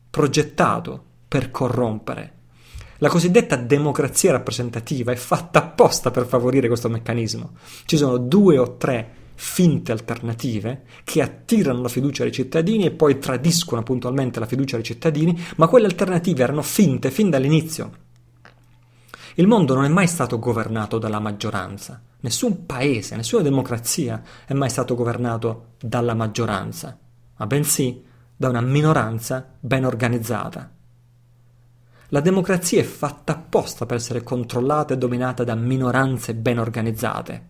progettato per corrompere la cosiddetta democrazia rappresentativa è fatta apposta per favorire questo meccanismo. Ci sono due o tre finte alternative che attirano la fiducia dei cittadini e poi tradiscono puntualmente la fiducia dei cittadini, ma quelle alternative erano finte fin dall'inizio. Il mondo non è mai stato governato dalla maggioranza. Nessun paese, nessuna democrazia è mai stato governato dalla maggioranza, ma bensì da una minoranza ben organizzata. La democrazia è fatta apposta per essere controllata e dominata da minoranze ben organizzate.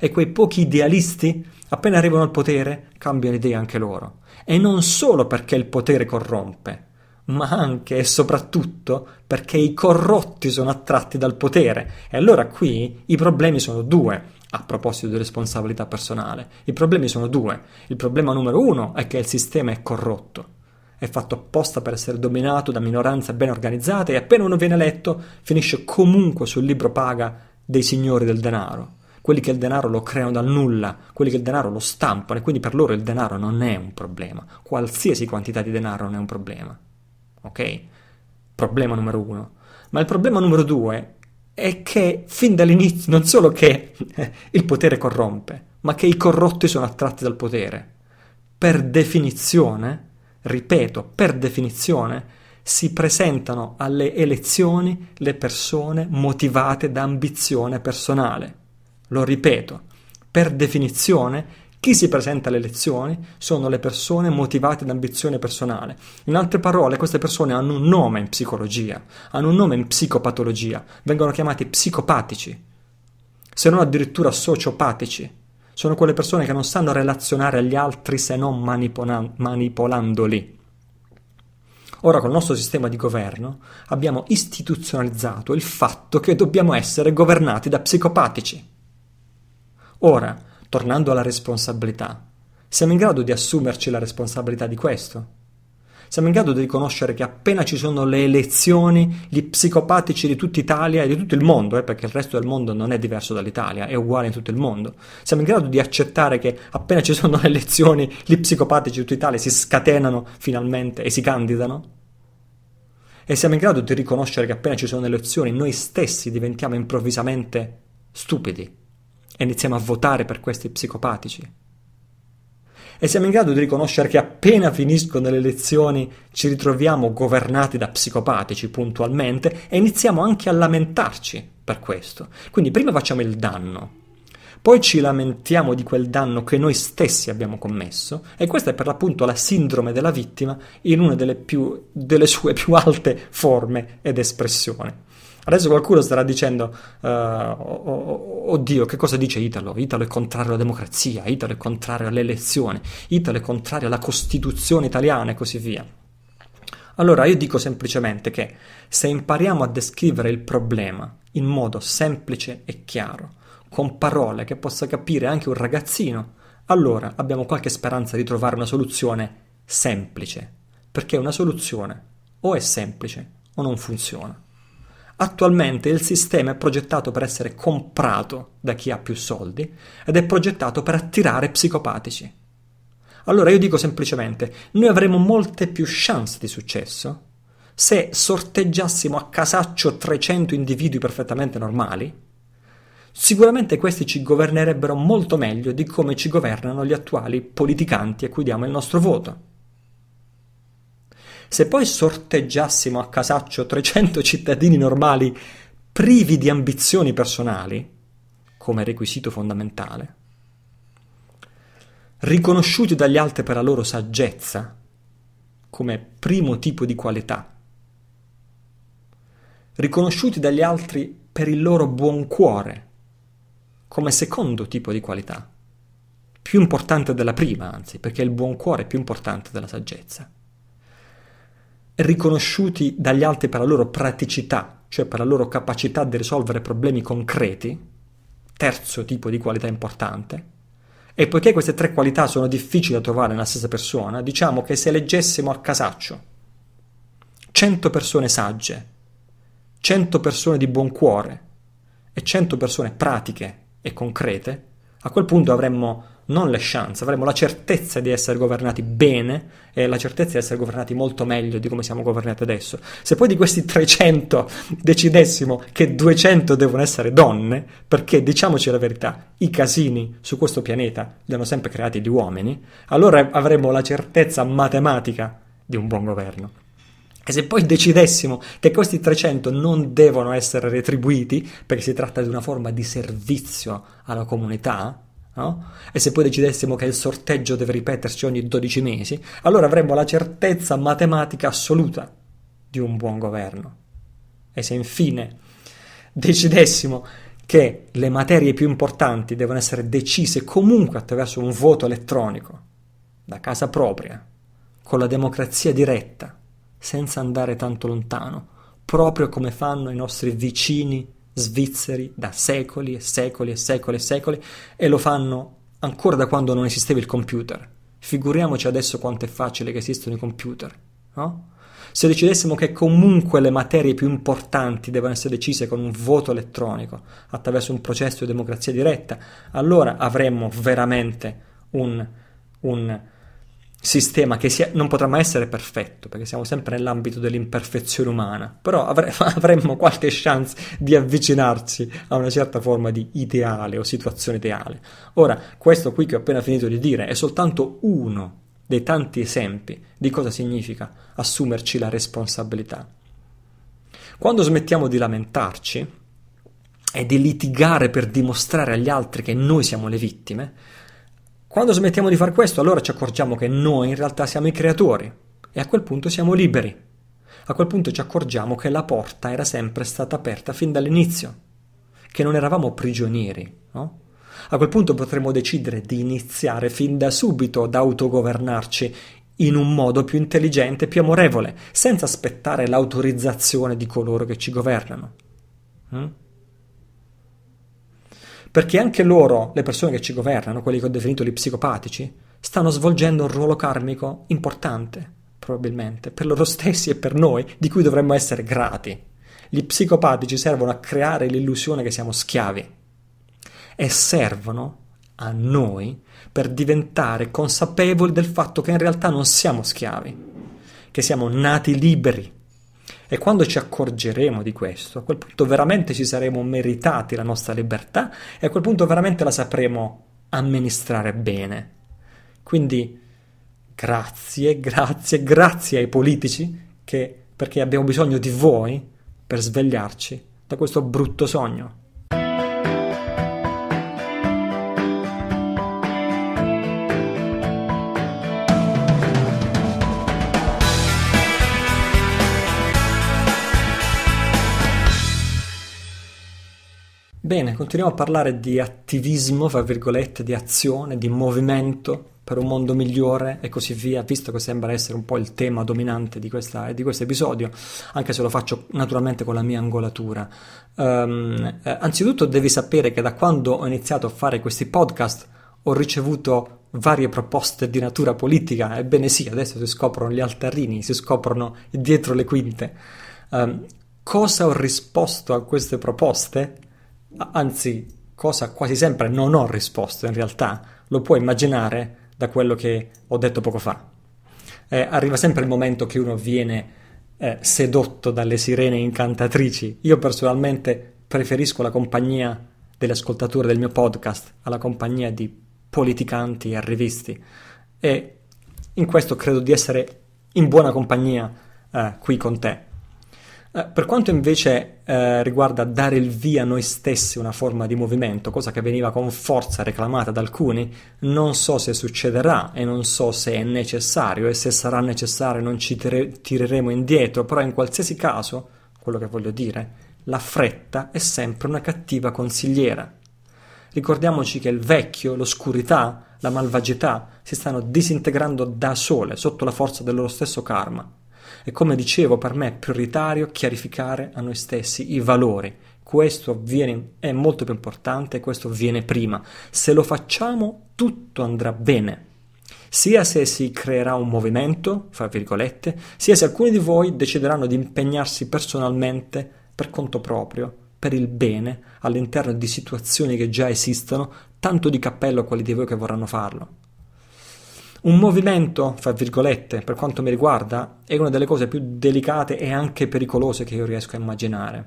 E quei pochi idealisti, appena arrivano al potere, cambiano idea anche loro. E non solo perché il potere corrompe, ma anche e soprattutto perché i corrotti sono attratti dal potere. E allora qui i problemi sono due. A proposito di responsabilità personale, i problemi sono due. Il problema numero uno è che il sistema è corrotto è fatto apposta per essere dominato da minoranze ben organizzate e appena uno viene eletto finisce comunque sul libro paga dei signori del denaro, quelli che il denaro lo creano dal nulla, quelli che il denaro lo stampano e quindi per loro il denaro non è un problema, qualsiasi quantità di denaro non è un problema. Ok? Problema numero uno. Ma il problema numero due è che fin dall'inizio non solo che il potere corrompe, ma che i corrotti sono attratti dal potere. Per definizione, ripeto, per definizione, si presentano alle elezioni le persone motivate da ambizione personale. Lo ripeto, per definizione chi si presenta alle elezioni sono le persone motivate da ambizione personale. In altre parole, queste persone hanno un nome in psicologia, hanno un nome in psicopatologia, vengono chiamati psicopatici, se non addirittura sociopatici sono quelle persone che non sanno relazionare agli altri se non manipola- manipolandoli. Ora col nostro sistema di governo abbiamo istituzionalizzato il fatto che dobbiamo essere governati da psicopatici. Ora, tornando alla responsabilità, siamo in grado di assumerci la responsabilità di questo? siamo in grado di riconoscere che appena ci sono le elezioni, gli psicopatici di tutta Italia e di tutto il mondo, eh, perché il resto del mondo non è diverso dall'Italia, è uguale in tutto il mondo, siamo in grado di accettare che appena ci sono le elezioni, gli psicopatici di tutta Italia si scatenano finalmente e si candidano? E siamo in grado di riconoscere che appena ci sono le elezioni, noi stessi diventiamo improvvisamente stupidi e iniziamo a votare per questi psicopatici? e siamo in grado di riconoscere che appena finiscono le lezioni ci ritroviamo governati da psicopatici puntualmente e iniziamo anche a lamentarci per questo. Quindi prima facciamo il danno, poi ci lamentiamo di quel danno che noi stessi abbiamo commesso e questa è per l'appunto la sindrome della vittima in una delle, più, delle sue più alte forme ed espressione. Adesso qualcuno starà dicendo, uh, oddio, che cosa dice Italo? Italo è contrario alla democrazia, Italo è contrario alle elezioni, Italo è contrario alla Costituzione italiana e così via. Allora io dico semplicemente che se impariamo a descrivere il problema in modo semplice e chiaro, con parole che possa capire anche un ragazzino, allora abbiamo qualche speranza di trovare una soluzione semplice, perché una soluzione o è semplice o non funziona. Attualmente il sistema è progettato per essere comprato da chi ha più soldi ed è progettato per attirare psicopatici. Allora io dico semplicemente, noi avremo molte più chance di successo se sorteggiassimo a casaccio 300 individui perfettamente normali, sicuramente questi ci governerebbero molto meglio di come ci governano gli attuali politicanti a cui diamo il nostro voto. Se poi sorteggiassimo a casaccio 300 cittadini normali privi di ambizioni personali, come requisito fondamentale, riconosciuti dagli altri per la loro saggezza, come primo tipo di qualità, riconosciuti dagli altri per il loro buon cuore, come secondo tipo di qualità, più importante della prima, anzi, perché il buon cuore è più importante della saggezza riconosciuti dagli altri per la loro praticità, cioè per la loro capacità di risolvere problemi concreti, terzo tipo di qualità importante, e poiché queste tre qualità sono difficili da trovare nella stessa persona, diciamo che se leggessimo a casaccio 100 persone sagge, 100 persone di buon cuore e 100 persone pratiche e concrete, a quel punto avremmo non le chance, avremo la certezza di essere governati bene e la certezza di essere governati molto meglio di come siamo governati adesso. Se poi di questi 300 decidessimo che 200 devono essere donne, perché diciamoci la verità, i casini su questo pianeta li hanno sempre creati gli uomini, allora avremo la certezza matematica di un buon governo. E se poi decidessimo che questi 300 non devono essere retribuiti perché si tratta di una forma di servizio alla comunità, No? E se poi decidessimo che il sorteggio deve ripetersi ogni 12 mesi, allora avremmo la certezza matematica assoluta di un buon governo. E se infine decidessimo che le materie più importanti devono essere decise comunque attraverso un voto elettronico, da casa propria, con la democrazia diretta, senza andare tanto lontano, proprio come fanno i nostri vicini svizzeri da secoli e secoli e secoli e secoli e lo fanno ancora da quando non esisteva il computer. Figuriamoci adesso quanto è facile che esistano i computer, no? Se decidessimo che comunque le materie più importanti devono essere decise con un voto elettronico attraverso un processo di democrazia diretta, allora avremmo veramente un, un sistema che sia, non potrà mai essere perfetto, perché siamo sempre nell'ambito dell'imperfezione umana, però avre, avremmo qualche chance di avvicinarci a una certa forma di ideale o situazione ideale. Ora, questo qui che ho appena finito di dire è soltanto uno dei tanti esempi di cosa significa assumerci la responsabilità. Quando smettiamo di lamentarci e di litigare per dimostrare agli altri che noi siamo le vittime, quando smettiamo di fare questo, allora ci accorgiamo che noi in realtà siamo i creatori e a quel punto siamo liberi. A quel punto ci accorgiamo che la porta era sempre stata aperta fin dall'inizio, che non eravamo prigionieri, no? A quel punto potremmo decidere di iniziare fin da subito ad autogovernarci in un modo più intelligente, più amorevole, senza aspettare l'autorizzazione di coloro che ci governano. Mm? perché anche loro, le persone che ci governano, quelli che ho definito gli psicopatici, stanno svolgendo un ruolo karmico importante, probabilmente, per loro stessi e per noi, di cui dovremmo essere grati. Gli psicopatici servono a creare l'illusione che siamo schiavi e servono a noi per diventare consapevoli del fatto che in realtà non siamo schiavi, che siamo nati liberi e quando ci accorgeremo di questo, a quel punto veramente ci saremo meritati la nostra libertà e a quel punto veramente la sapremo amministrare bene. Quindi grazie, grazie, grazie ai politici che, perché abbiamo bisogno di voi per svegliarci da questo brutto sogno. Bene, continuiamo a parlare di attivismo, fra virgolette, di azione, di movimento per un mondo migliore e così via, visto che sembra essere un po' il tema dominante di, questa, di questo episodio, anche se lo faccio naturalmente con la mia angolatura. Um, eh, anzitutto devi sapere che da quando ho iniziato a fare questi podcast ho ricevuto varie proposte di natura politica, ebbene sì, adesso si scoprono gli altarini, si scoprono dietro le quinte. Um, cosa ho risposto a queste proposte? anzi cosa quasi sempre non ho risposto in realtà, lo puoi immaginare da quello che ho detto poco fa. Eh, arriva sempre il momento che uno viene eh, sedotto dalle sirene incantatrici. Io personalmente preferisco la compagnia delle ascoltature del mio podcast alla compagnia di politicanti e arrivisti e in questo credo di essere in buona compagnia eh, qui con te. Eh, per quanto invece eh, riguarda dare il via a noi stessi una forma di movimento, cosa che veniva con forza reclamata da alcuni, non so se succederà e non so se è necessario e se sarà necessario non ci tir- tireremo indietro, però in qualsiasi caso, quello che voglio dire, la fretta è sempre una cattiva consigliera. Ricordiamoci che il vecchio, l'oscurità, la malvagità si stanno disintegrando da sole sotto la forza del loro stesso karma e come dicevo, per me è prioritario chiarificare a noi stessi i valori. Questo avviene, è molto più importante, questo avviene prima. Se lo facciamo, tutto andrà bene sia se si creerà un movimento, fra virgolette, sia se alcuni di voi decideranno di impegnarsi personalmente per conto proprio, per il bene, all'interno di situazioni che già esistono, tanto di cappello a quelli di voi che vorranno farlo. Un movimento, fra virgolette, per quanto mi riguarda, è una delle cose più delicate e anche pericolose che io riesco a immaginare.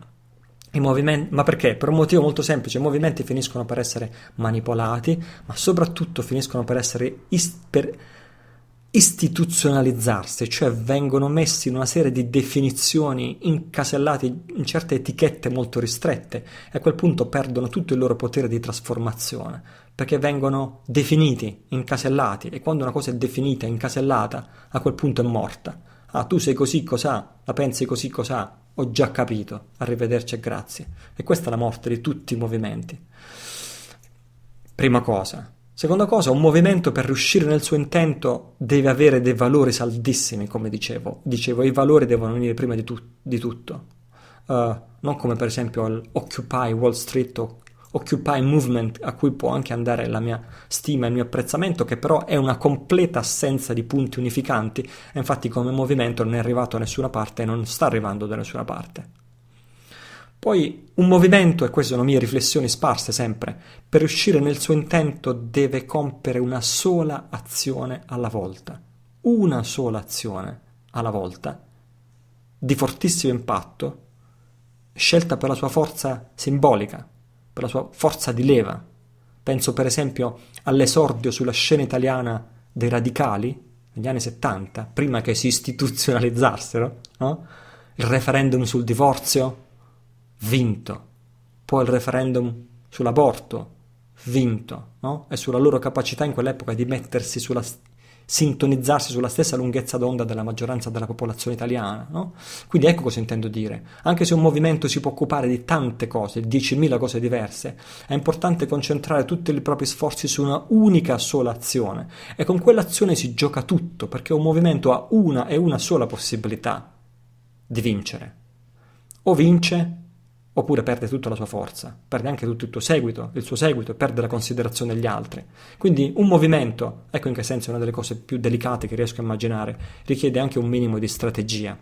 ma perché? Per un motivo molto semplice, i movimenti finiscono per essere manipolati, ma soprattutto finiscono per essere ist- per istituzionalizzarsi, cioè vengono messi in una serie di definizioni incasellate in certe etichette molto ristrette e a quel punto perdono tutto il loro potere di trasformazione perché vengono definiti, incasellati e quando una cosa è definita, incasellata, a quel punto è morta. Ah, tu sei così cos'ha, la pensi così cos'ha, ho già capito, arrivederci e grazie. E questa è la morte di tutti i movimenti. Prima cosa. Seconda cosa, un movimento per riuscire nel suo intento deve avere dei valori saldissimi, come dicevo. Dicevo, i valori devono venire prima di, tu- di tutto. Uh, non come per esempio l'Occupy Wall Street o Occupy Movement a cui può anche andare la mia stima, il mio apprezzamento, che però è una completa assenza di punti unificanti e infatti come movimento non è arrivato da nessuna parte e non sta arrivando da nessuna parte. Poi un movimento, e queste sono mie riflessioni sparse sempre, per riuscire nel suo intento deve compiere una sola azione alla volta, una sola azione alla volta, di fortissimo impatto, scelta per la sua forza simbolica, per la sua forza di leva. Penso per esempio all'esordio sulla scena italiana dei radicali negli anni 70, prima che si istituzionalizzassero, no? il referendum sul divorzio, vinto, poi il referendum sull'aborto, vinto, no? e sulla loro capacità in quell'epoca di mettersi sulla strada sintonizzarsi sulla stessa lunghezza d'onda della maggioranza della popolazione italiana. No? Quindi ecco cosa intendo dire. Anche se un movimento si può occupare di tante cose, 10.000 cose diverse, è importante concentrare tutti i propri sforzi su una unica sola azione e con quell'azione si gioca tutto perché un movimento ha una e una sola possibilità di vincere. O vince oppure perde tutta la sua forza, perde anche tutto il tuo seguito, il suo seguito, perde la considerazione degli altri. Quindi un movimento, ecco in che senso è una delle cose più delicate che riesco a immaginare, richiede anche un minimo di strategia.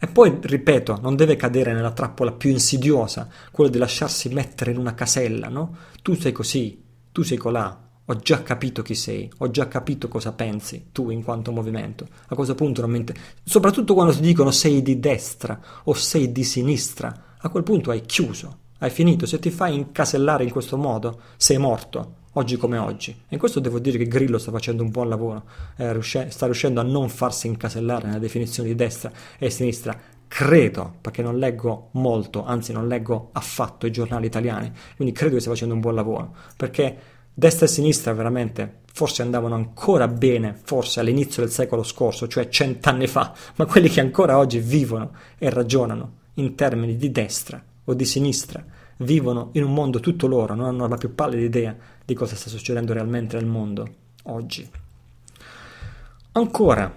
E poi, ripeto, non deve cadere nella trappola più insidiosa, quella di lasciarsi mettere in una casella, no? Tu sei così, tu sei colà, ho già capito chi sei, ho già capito cosa pensi tu in quanto movimento, a cosa punto non mi interessa. Soprattutto quando ti dicono sei di destra o sei di sinistra, a quel punto hai chiuso, hai finito. Se ti fai incasellare in questo modo, sei morto. Oggi come oggi. E in questo devo dire che Grillo sta facendo un buon lavoro, eh, riusce, sta riuscendo a non farsi incasellare nella definizione di destra e sinistra, credo, perché non leggo molto, anzi non leggo affatto i giornali italiani, quindi credo che stia facendo un buon lavoro, perché destra e sinistra veramente forse andavano ancora bene, forse all'inizio del secolo scorso, cioè cent'anni fa, ma quelli che ancora oggi vivono e ragionano in termini di destra o di sinistra, vivono in un mondo tutto loro, non hanno la più pallida idea di cosa sta succedendo realmente nel mondo oggi. Ancora,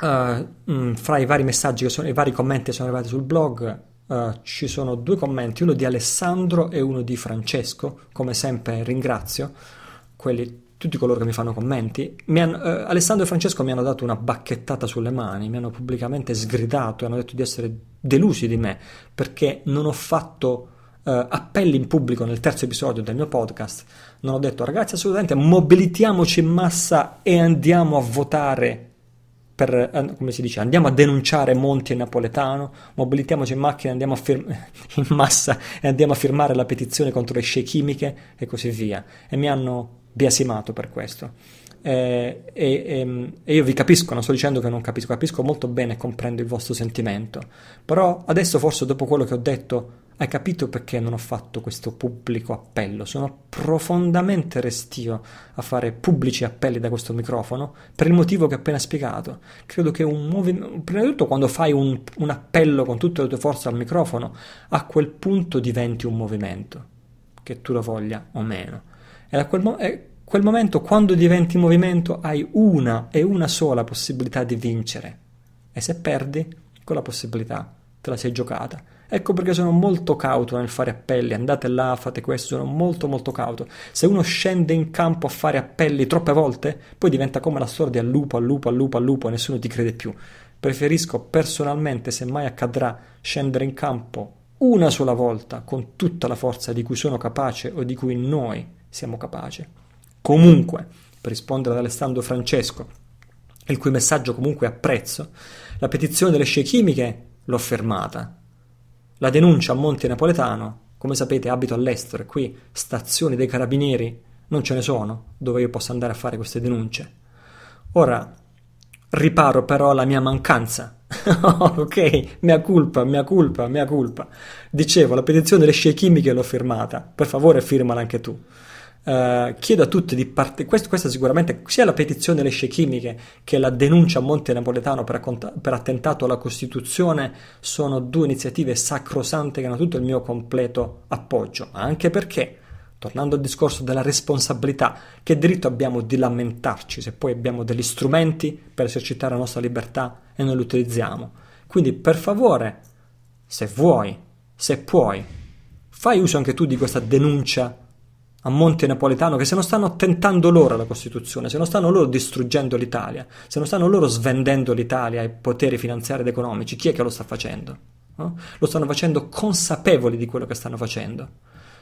uh, eh, mh, mm, fra i vari messaggi, che sono, i vari commenti che sono arrivati sul blog, Uh, ci sono due commenti, uno di Alessandro e uno di Francesco, come sempre ringrazio quelli, tutti coloro che mi fanno commenti, mi hanno, eh, Alessandro e Francesco mi hanno dato una bacchettata sulle mani, mi hanno pubblicamente sgridato e hanno detto di essere delusi di me perché non ho fatto eh, appelli in pubblico nel terzo episodio del mio podcast, non ho detto ragazzi assolutamente mobilitiamoci in massa e andiamo a votare per, come si dice, andiamo a denunciare Monti e Napoletano, mobilitiamoci in macchina, andiamo fir- in massa e andiamo a firmare la petizione contro le scie chimiche e così via. E mi hanno biasimato per questo. Eh, e, ehm, e, io vi capisco, non sto dicendo che non capisco, capisco molto bene e comprendo il vostro sentimento, però adesso forse dopo quello che ho detto hai capito perché non ho fatto questo pubblico appello, sono profondamente restio a fare pubblici appelli da questo microfono per il motivo che ho appena spiegato. Credo che un movimento, prima di tutto quando fai un, un appello con tutte le tue forze al microfono, a quel punto diventi un movimento, che tu lo voglia o meno e da quel, mo- quel momento, quando diventi movimento, hai una e una sola possibilità di vincere. E se perdi, quella possibilità te la sei giocata. Ecco perché sono molto cauto nel fare appelli, andate là, fate questo, sono molto molto cauto. Se uno scende in campo a fare appelli troppe volte, poi diventa come la storia di al lupo, al lupo, al lupo, al lupo, e nessuno ti crede più. Preferisco personalmente, se mai accadrà, scendere in campo una sola volta con tutta la forza di cui sono capace o di cui noi siamo capaci. Comunque, per rispondere ad Alessandro Francesco, il cui messaggio comunque apprezzo, la petizione delle scie chimiche l'ho fermata. La denuncia a Monte Napoletano, come sapete abito all'estero e qui stazioni dei carabinieri non ce ne sono dove io possa andare a fare queste denunce. Ora riparo però la mia mancanza. ok, mia colpa, mia colpa, mia colpa. Dicevo, la petizione delle scie chimiche l'ho firmata. Per favore firmala anche tu. Eh, chiedo a tutti di parte questa, questa sicuramente sia la petizione alle scie chimiche che la denuncia a Monte Napoletano per, accont- per, attentato alla Costituzione sono due iniziative sacrosante che hanno tutto il mio completo appoggio, ma anche perché tornando al discorso della responsabilità, che diritto abbiamo di lamentarci se poi abbiamo degli strumenti per esercitare la nostra libertà e non li utilizziamo. Quindi per favore, se vuoi, se puoi, fai uso anche tu di questa denuncia a monte napoletano che se non stanno tentando loro la Costituzione, se non stanno loro distruggendo l'Italia, se non stanno loro svendendo l'Italia ai poteri finanziari ed economici, chi è che lo sta facendo? No? Eh? Lo stanno facendo consapevoli di quello che stanno facendo.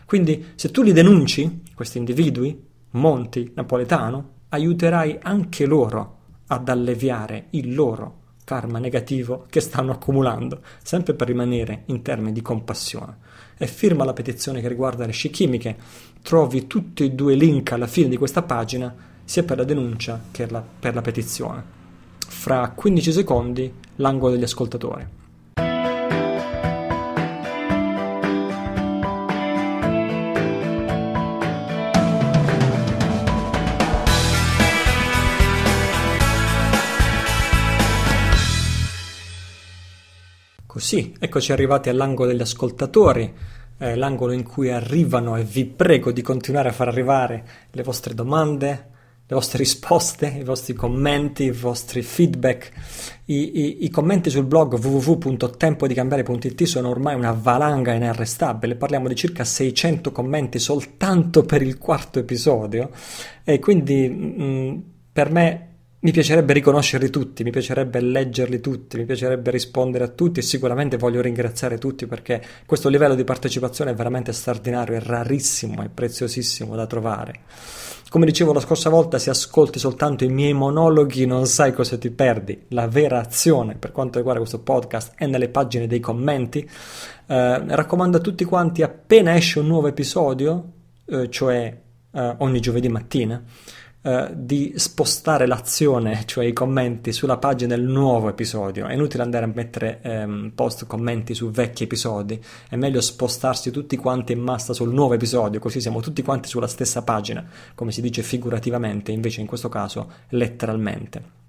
Quindi se tu li denunci, questi individui, Monti, Napoletano, aiuterai anche loro ad alleviare il loro karma negativo che stanno accumulando, sempre per rimanere in termini di compassione e firma la petizione che riguarda le sci chimiche. Trovi tutti e due i link alla fine di questa pagina, sia per la denuncia che per la petizione. Fra 15 secondi l'angolo degli ascoltatori. Sì, eccoci arrivati all'angolo degli ascoltatori, eh, l'angolo in cui arrivano e vi prego di continuare a far arrivare le vostre domande, le vostre risposte, i vostri commenti, i vostri feedback. I, i, i commenti sul blog www.tempodicambiare.it sono ormai una valanga inarrestabile, parliamo di circa 600 commenti soltanto per il quarto episodio e quindi mh, mm, mm, per me mi piacerebbe riconoscerli tutti, mi piacerebbe leggerli tutti, mi piacerebbe rispondere a tutti e sicuramente voglio ringraziare tutti perché questo livello di partecipazione è veramente straordinario, è rarissimo, è preziosissimo da trovare. Come dicevo la scorsa volta, se ascolti soltanto i miei monologhi non sai cosa ti perdi. La vera azione per quanto riguarda questo podcast è nelle pagine dei commenti. Eh, raccomando a tutti quanti appena esce un nuovo episodio, eh, cioè eh, ogni giovedì mattina, eh, di spostare l'azione, cioè i commenti, sulla pagina del nuovo episodio. È inutile andare a mettere ehm, post commenti su vecchi episodi, è meglio spostarsi tutti quanti in massa sul nuovo episodio, così siamo tutti quanti sulla stessa pagina, come si dice figurativamente, invece in questo caso letteralmente.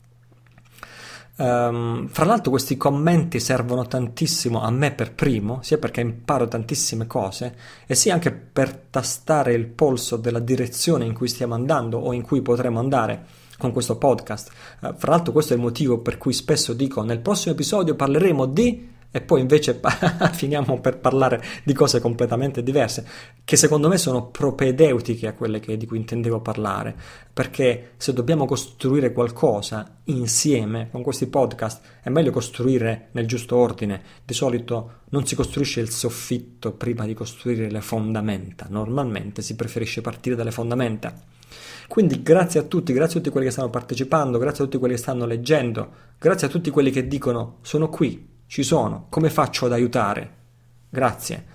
Um, fra l'altro questi commenti servono tantissimo a me per primo, sia perché imparo tantissime cose e sia anche per tastare il polso della direzione in cui stiamo andando o in cui potremo andare con questo podcast. Uh, fra l'altro questo è il motivo per cui spesso dico nel prossimo episodio parleremo di e poi invece finiamo per parlare di cose completamente diverse, che secondo me sono propedeutiche a quelle che, di cui intendevo parlare, perché se dobbiamo costruire qualcosa insieme con questi podcast è meglio costruire nel giusto ordine, di solito non si costruisce il soffitto prima di costruire le fondamenta, normalmente si preferisce partire dalle fondamenta. Quindi grazie a tutti, grazie a tutti quelli che stanno partecipando, grazie a tutti quelli che stanno leggendo, grazie a tutti quelli che dicono sono qui, ci sono. Come faccio ad aiutare? Grazie.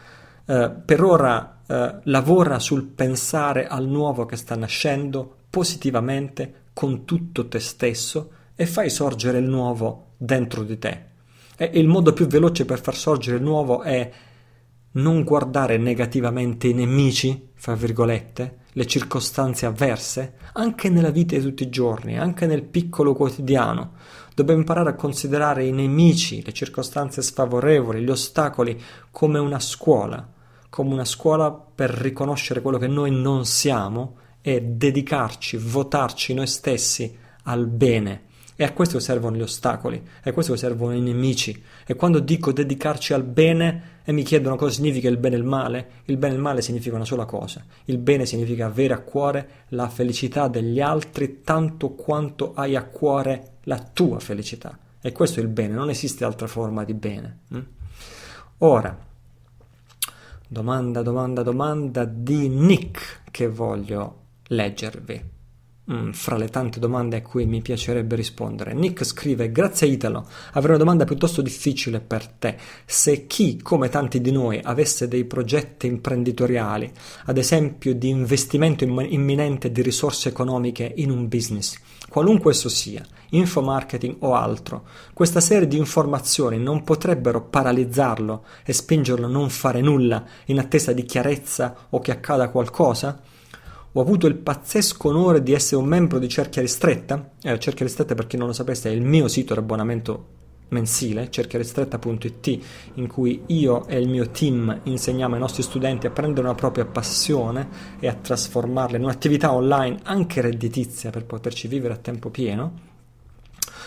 Eh, per ora eh, lavora sul pensare al nuovo che sta nascendo positivamente con tutto te stesso e fai sorgere il nuovo dentro di te. E il modo più veloce per far sorgere il nuovo è non guardare negativamente i nemici, fra virgolette, le circostanze avverse, anche nella vita di tutti i giorni, anche nel piccolo quotidiano. Dobbiamo imparare a considerare i nemici, le circostanze sfavorevoli, gli ostacoli come una scuola, come una scuola per riconoscere quello che noi non siamo e dedicarci, votarci noi stessi al bene. E a questo servono gli ostacoli, e a questo servono i nemici. E quando dico dedicarci al bene e mi chiedono cosa significa il bene e il male, il bene e il male significa una sola cosa. Il bene significa avere a cuore la felicità degli altri tanto quanto hai a cuore la tua felicità. E questo è il bene, non esiste altra forma di bene. Mm? Ora, domanda, domanda, domanda di Nick che voglio leggervi. Mm, fra le tante domande a cui mi piacerebbe rispondere. Nick scrive: Grazie Italo, avrei una domanda piuttosto difficile per te. Se chi, come tanti di noi, avesse dei progetti imprenditoriali, ad esempio di investimento imminente di risorse economiche in un business, qualunque esso sia, infomarketing o altro, questa serie di informazioni non potrebbero paralizzarlo e spingerlo a non fare nulla in attesa di chiarezza o che accada qualcosa? Ho avuto il pazzesco onore di essere un membro di Cerchia Ristretta, eh, Cerchia Ristretta per chi non lo sapesse è il mio sito di abbonamento mensile, cercherestretta.it, in cui io e il mio team insegniamo ai nostri studenti a prendere una propria passione e a trasformarla in un'attività online anche redditizia per poterci vivere a tempo pieno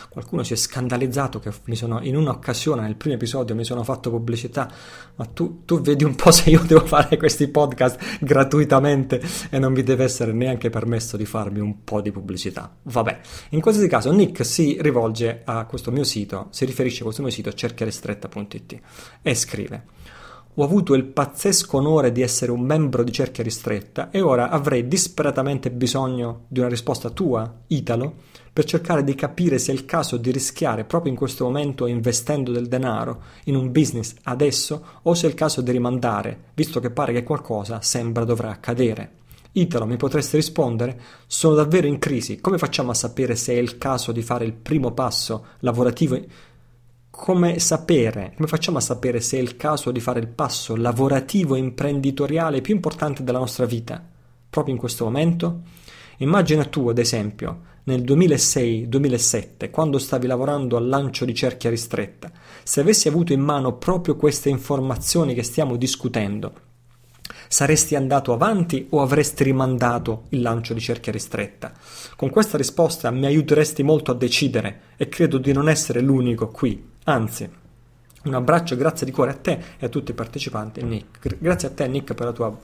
qualcuno si è scandalizzato che sono, in un'occasione, nel primo episodio, mi sono fatto pubblicità, ma tu, tu vedi un po' se io devo fare questi podcast gratuitamente e non vi deve essere neanche permesso di farmi un po' di pubblicità. Vabbè, in qualsiasi caso Nick si rivolge a questo mio sito, si riferisce a questo mio sito cerchiaristretta.it e scrive ho avuto il pazzesco onore di essere un membro di Cerchia Ristretta e ora avrei disperatamente bisogno di una risposta tua, Italo, per cercare di capire se è il caso di rischiare proprio in questo momento investendo del denaro in un business adesso o se è il caso di rimandare, visto che pare che qualcosa sembra dovrà accadere. Italo, mi potresti rispondere? Sono davvero in crisi. Come facciamo a sapere se è il caso di fare il primo passo lavorativo? Come sapere? Come facciamo a sapere se è il caso di fare il passo lavorativo imprenditoriale più importante della nostra vita? Proprio in questo momento? Immagina tu, ad esempio, nel 2006-2007, quando stavi lavorando al lancio di cerchia ristretta, se avessi avuto in mano proprio queste informazioni che stiamo discutendo, saresti andato avanti o avresti rimandato il lancio di cerchia ristretta? Con questa risposta mi aiuteresti molto a decidere e credo di non essere l'unico qui, anzi. Un abbraccio, e grazie di cuore a te e a tutti i partecipanti. Nick. Grazie a te Nick per la tua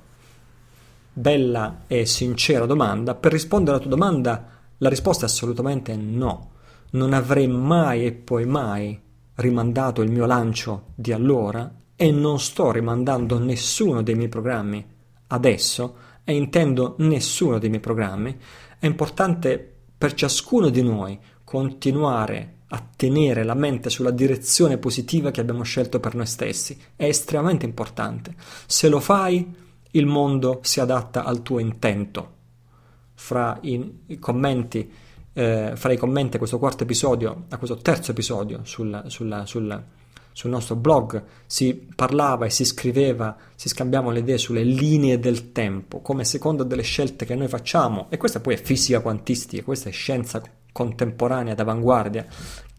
bella e sincera domanda. Per rispondere alla tua domanda la risposta è assolutamente no. Non avrei mai e poi mai rimandato il mio lancio di allora e non sto rimandando nessuno dei miei programmi adesso e intendo nessuno dei miei programmi. È importante per ciascuno di noi continuare a tenere la mente sulla direzione positiva che abbiamo scelto per noi stessi. È estremamente importante. Se lo fai, il mondo si adatta al tuo intento fra i, commenti, eh, fra i commenti a questo quarto episodio, a questo terzo episodio sul, sulla, sul, sul nostro blog si parlava e si scriveva, si scambiavano le idee sulle linee del tempo, come seconda delle scelte che noi facciamo, e questa poi è fisica quantistica, questa è scienza contemporanea d'avanguardia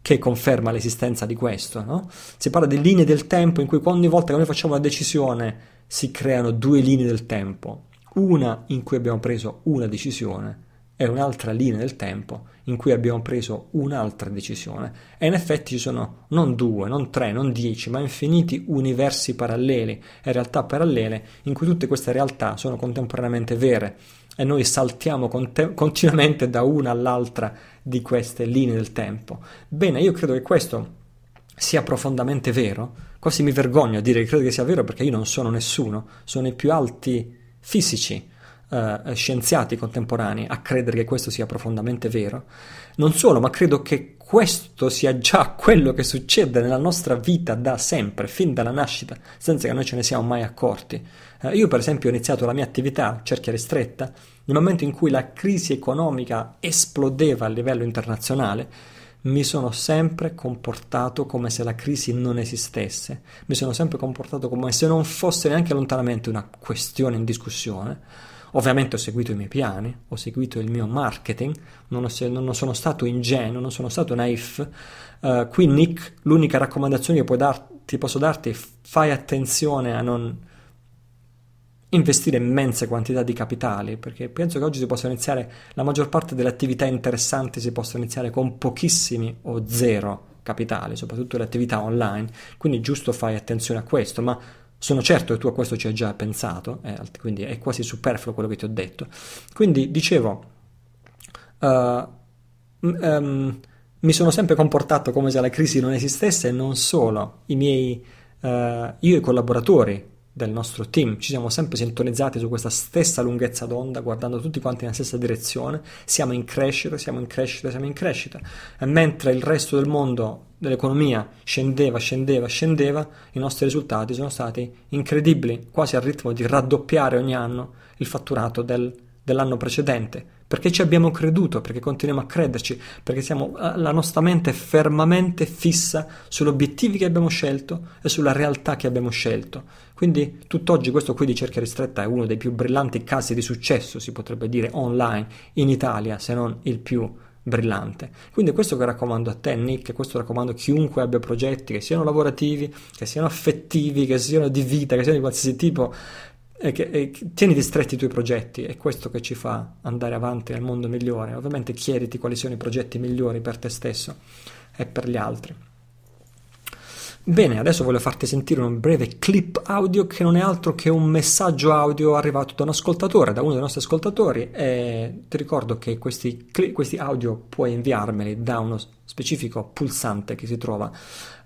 che conferma l'esistenza di questo. No? Si parla di linee del tempo in cui ogni volta che noi facciamo una decisione si creano due linee del tempo una in cui abbiamo preso una decisione e un'altra linea del tempo in cui abbiamo preso un'altra decisione. E in effetti ci sono non due, non tre, non dieci, ma infiniti universi paralleli e realtà parallele in cui tutte queste realtà sono contemporaneamente vere e noi saltiamo conte- continuamente da una all'altra di queste linee del tempo. Bene, io credo che questo sia profondamente vero. Quasi mi vergogno a dire che credo che sia vero perché io non sono nessuno, sono i più alti fisici, eh, scienziati contemporanei a credere che questo sia profondamente vero. Non solo, ma credo che questo sia già quello che succede nella nostra vita da sempre, fin dalla nascita, senza che noi ce ne siamo mai accorti. Eh, io per esempio ho iniziato la mia attività, cerchia ristretta, nel momento in cui la crisi economica esplodeva a livello internazionale, mi sono sempre comportato come se la crisi non esistesse, mi sono sempre comportato come se non fosse neanche lontanamente una questione in discussione. Ovviamente ho seguito i miei piani, ho seguito il mio marketing, non, ho, non sono stato ingenuo, non sono stato naif. Uh, qui Nick, l'unica raccomandazione che dar, ti posso darti è fai attenzione a non investire immense quantità di capitali, perché penso che oggi si possa iniziare, la maggior parte delle attività interessanti si possa iniziare con pochissimi o zero capitali, soprattutto le attività online, quindi giusto fai attenzione a questo, ma sono certo che tu a questo ci hai già pensato, eh, quindi è quasi superfluo quello che ti ho detto. Quindi dicevo, uh, um, mi sono sempre comportato come se la crisi non esistesse e non solo, I miei, uh, io e i collaboratori del nostro team, ci siamo sempre sintonizzati su questa stessa lunghezza d'onda, guardando tutti quanti nella stessa direzione, siamo in crescita, siamo in crescita, siamo in crescita, e mentre il resto del mondo dell'economia scendeva, scendeva, scendeva, i nostri risultati sono stati incredibili, quasi al ritmo di raddoppiare ogni anno il fatturato del, dell'anno precedente perché ci abbiamo creduto, perché continuiamo a crederci, perché siamo, eh, la nostra mente è fermamente fissa sugli obiettivi che abbiamo scelto e sulla realtà che abbiamo scelto. Quindi tutt'oggi questo qui di cerchia ristretta è uno dei più brillanti casi di successo, si potrebbe dire, online in Italia, se non il più brillante. Quindi questo che raccomando a te, Nick, questo raccomando a chiunque abbia progetti, che siano lavorativi, che siano affettivi, che siano di vita, che siano di qualsiasi tipo, e che, e tieniti stretti i tuoi progetti, è questo che ci fa andare avanti al mondo migliore. Ovviamente chiediti quali sono i progetti migliori per te stesso e per gli altri. Bene, adesso voglio farti sentire un breve clip audio che non è altro che un messaggio audio arrivato da un ascoltatore, da uno dei nostri ascoltatori e ti ricordo che questi, cli- questi audio puoi inviarmeli da uno specifico pulsante che si trova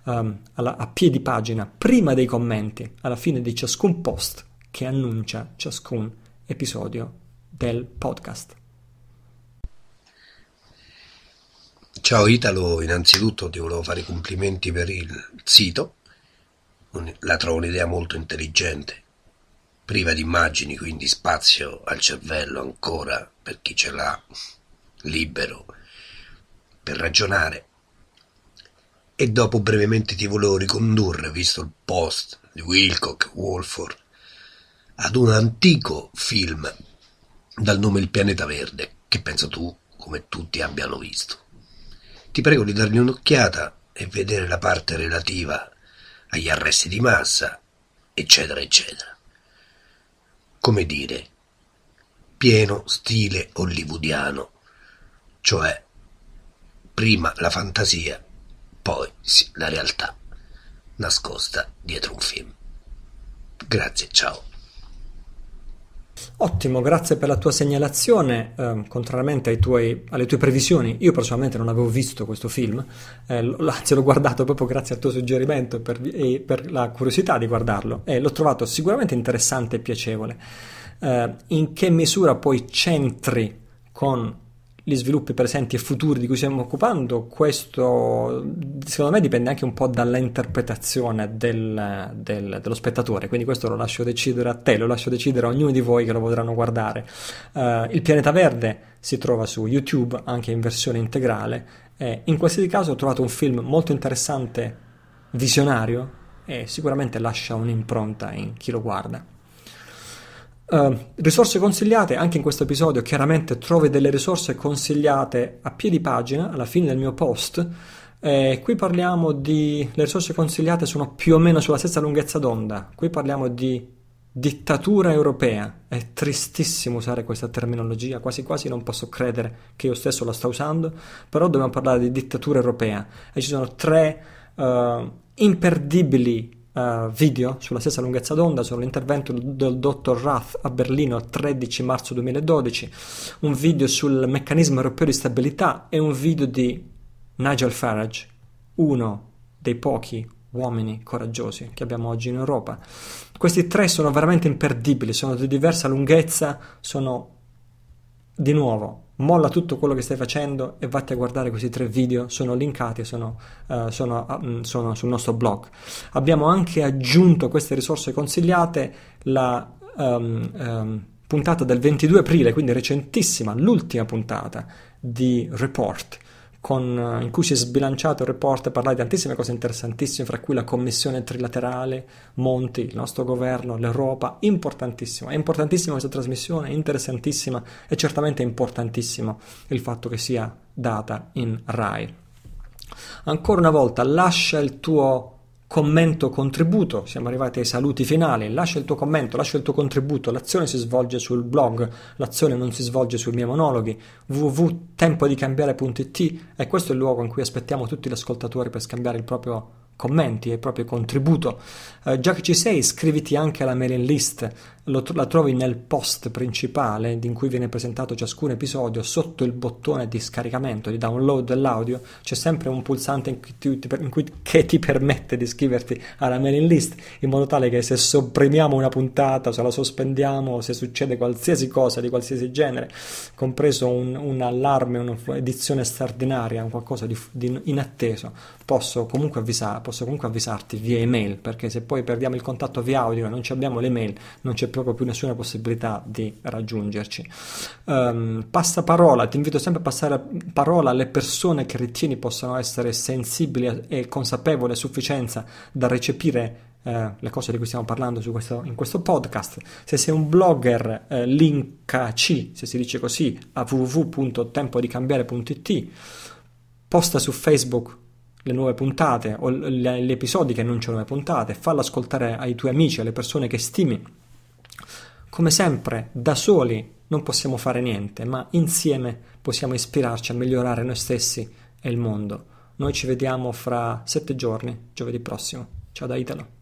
um, alla, a piedi pagina prima dei commenti, alla fine di ciascun post che annuncia ciascun episodio del podcast. Ciao Italo, innanzitutto ti volevo fare i complimenti per il sito, la trovo un'idea molto intelligente, priva di immagini, quindi spazio al cervello ancora per chi ce l'ha libero per ragionare. E dopo brevemente ti volevo ricondurre, visto il post di Wilcock, Wolford, ad un antico film dal nome Il pianeta verde, che penso tu, come tutti, abbiano visto. Ti prego di dargli un'occhiata e vedere la parte relativa agli arresti di massa, eccetera, eccetera. Come dire, pieno stile hollywoodiano, cioè prima la fantasia, poi la realtà, nascosta dietro un film. Grazie, ciao. Ottimo, grazie per la tua segnalazione. Eh, contrariamente tuoi, alle tue previsioni, io personalmente non avevo visto questo film, eh, anzi l'ho guardato proprio grazie al tuo suggerimento per, e per la curiosità di guardarlo e l'ho trovato sicuramente interessante e piacevole. Eh, in che misura poi centri con gli sviluppi presenti e futuri di cui stiamo occupando, questo secondo me dipende anche un po' dalla interpretazione del, del, dello spettatore, quindi questo lo lascio decidere a te, lo lascio decidere a ognuno di voi che lo potranno guardare. Uh, il pianeta verde si trova su YouTube anche in versione integrale, eh, in qualsiasi caso ho trovato un film molto interessante, visionario e sicuramente lascia un'impronta in chi lo guarda. Uh, risorse consigliate, anche in questo episodio chiaramente trovi delle risorse consigliate a piedi pagina, alla fine del mio post. Eh, qui parliamo di... le risorse consigliate sono più o meno sulla stessa lunghezza d'onda, qui parliamo di dittatura europea, è tristissimo usare questa terminologia, quasi quasi non posso credere che io stesso la sto usando, però dobbiamo parlare di dittatura europea e ci sono tre uh, imperdibili eh, video sulla stessa lunghezza d'onda sull'intervento del dottor Rath a Berlino il 13 marzo 2012, un video sul meccanismo europeo di stabilità e un video di Nigel Farage, uno dei pochi uomini coraggiosi che abbiamo oggi in Europa. Questi tre sono veramente imperdibili, sono di diversa lunghezza, sono di nuovo molla tutto quello che stai facendo e vatti a guardare questi tre video, sono linkati, sono, uh, sono, uh, sono sul nostro blog. Abbiamo anche aggiunto a queste risorse consigliate la um, um, puntata del 22 aprile, quindi recentissima, l'ultima puntata di Report con, eh, in cui si è sbilanciato il report e parlare di tantissime cose interessantissime, fra cui la commissione trilaterale, Monti, il nostro governo, l'Europa, importantissima, è importantissima questa trasmissione, è interessantissima e certamente è importantissimo il fatto che sia data in RAI. Ancora una volta, lascia il tuo commento contributo, siamo arrivati ai saluti finali, lascia il tuo commento, lascia il tuo contributo, l'azione si svolge sul blog, l'azione non si svolge sui miei monologhi, www.tempodicambiare.it e questo è il luogo in cui aspettiamo tutti gli ascoltatori per scambiare il proprio commenti e il proprio contributo. Eh, già che ci sei, iscriviti anche alla mailing list tro- la trovi nel post principale in cui viene presentato ciascun episodio, sotto il bottone di scaricamento, di download dell'audio, c'è sempre un pulsante in cui ti, in cui, che ti permette di iscriverti alla mailing list, in modo tale che se sopprimiamo una puntata, se la sospendiamo, se succede qualsiasi cosa di qualsiasi genere, compreso un, un allarme, un'edizione straordinaria, un qualcosa di, di inatteso, posso comunque, avvisa- posso comunque avvisarti via email, perché se poi perdiamo il contatto via audio, non abbiamo le mail, non c'è più proprio più nessuna possibilità di raggiungerci. Um, passa parola, ti invito sempre a passare parola alle persone che ritieni possano essere sensibili e consapevoli a sufficienza da recepire eh, le cose di cui stiamo parlando questo, in questo podcast. Se sei un blogger, eh, linkaci, se si dice così, a www.tempodicambiare.it, posta su Facebook le nuove puntate o gli episodi che annunciano le puntate, fallo ascoltare ai tuoi amici, alle persone che stimi come sempre, da soli non possiamo fare niente, ma insieme possiamo ispirarci a migliorare noi stessi e il mondo. Noi ci vediamo fra sette giorni, giovedì prossimo. Ciao da Italo.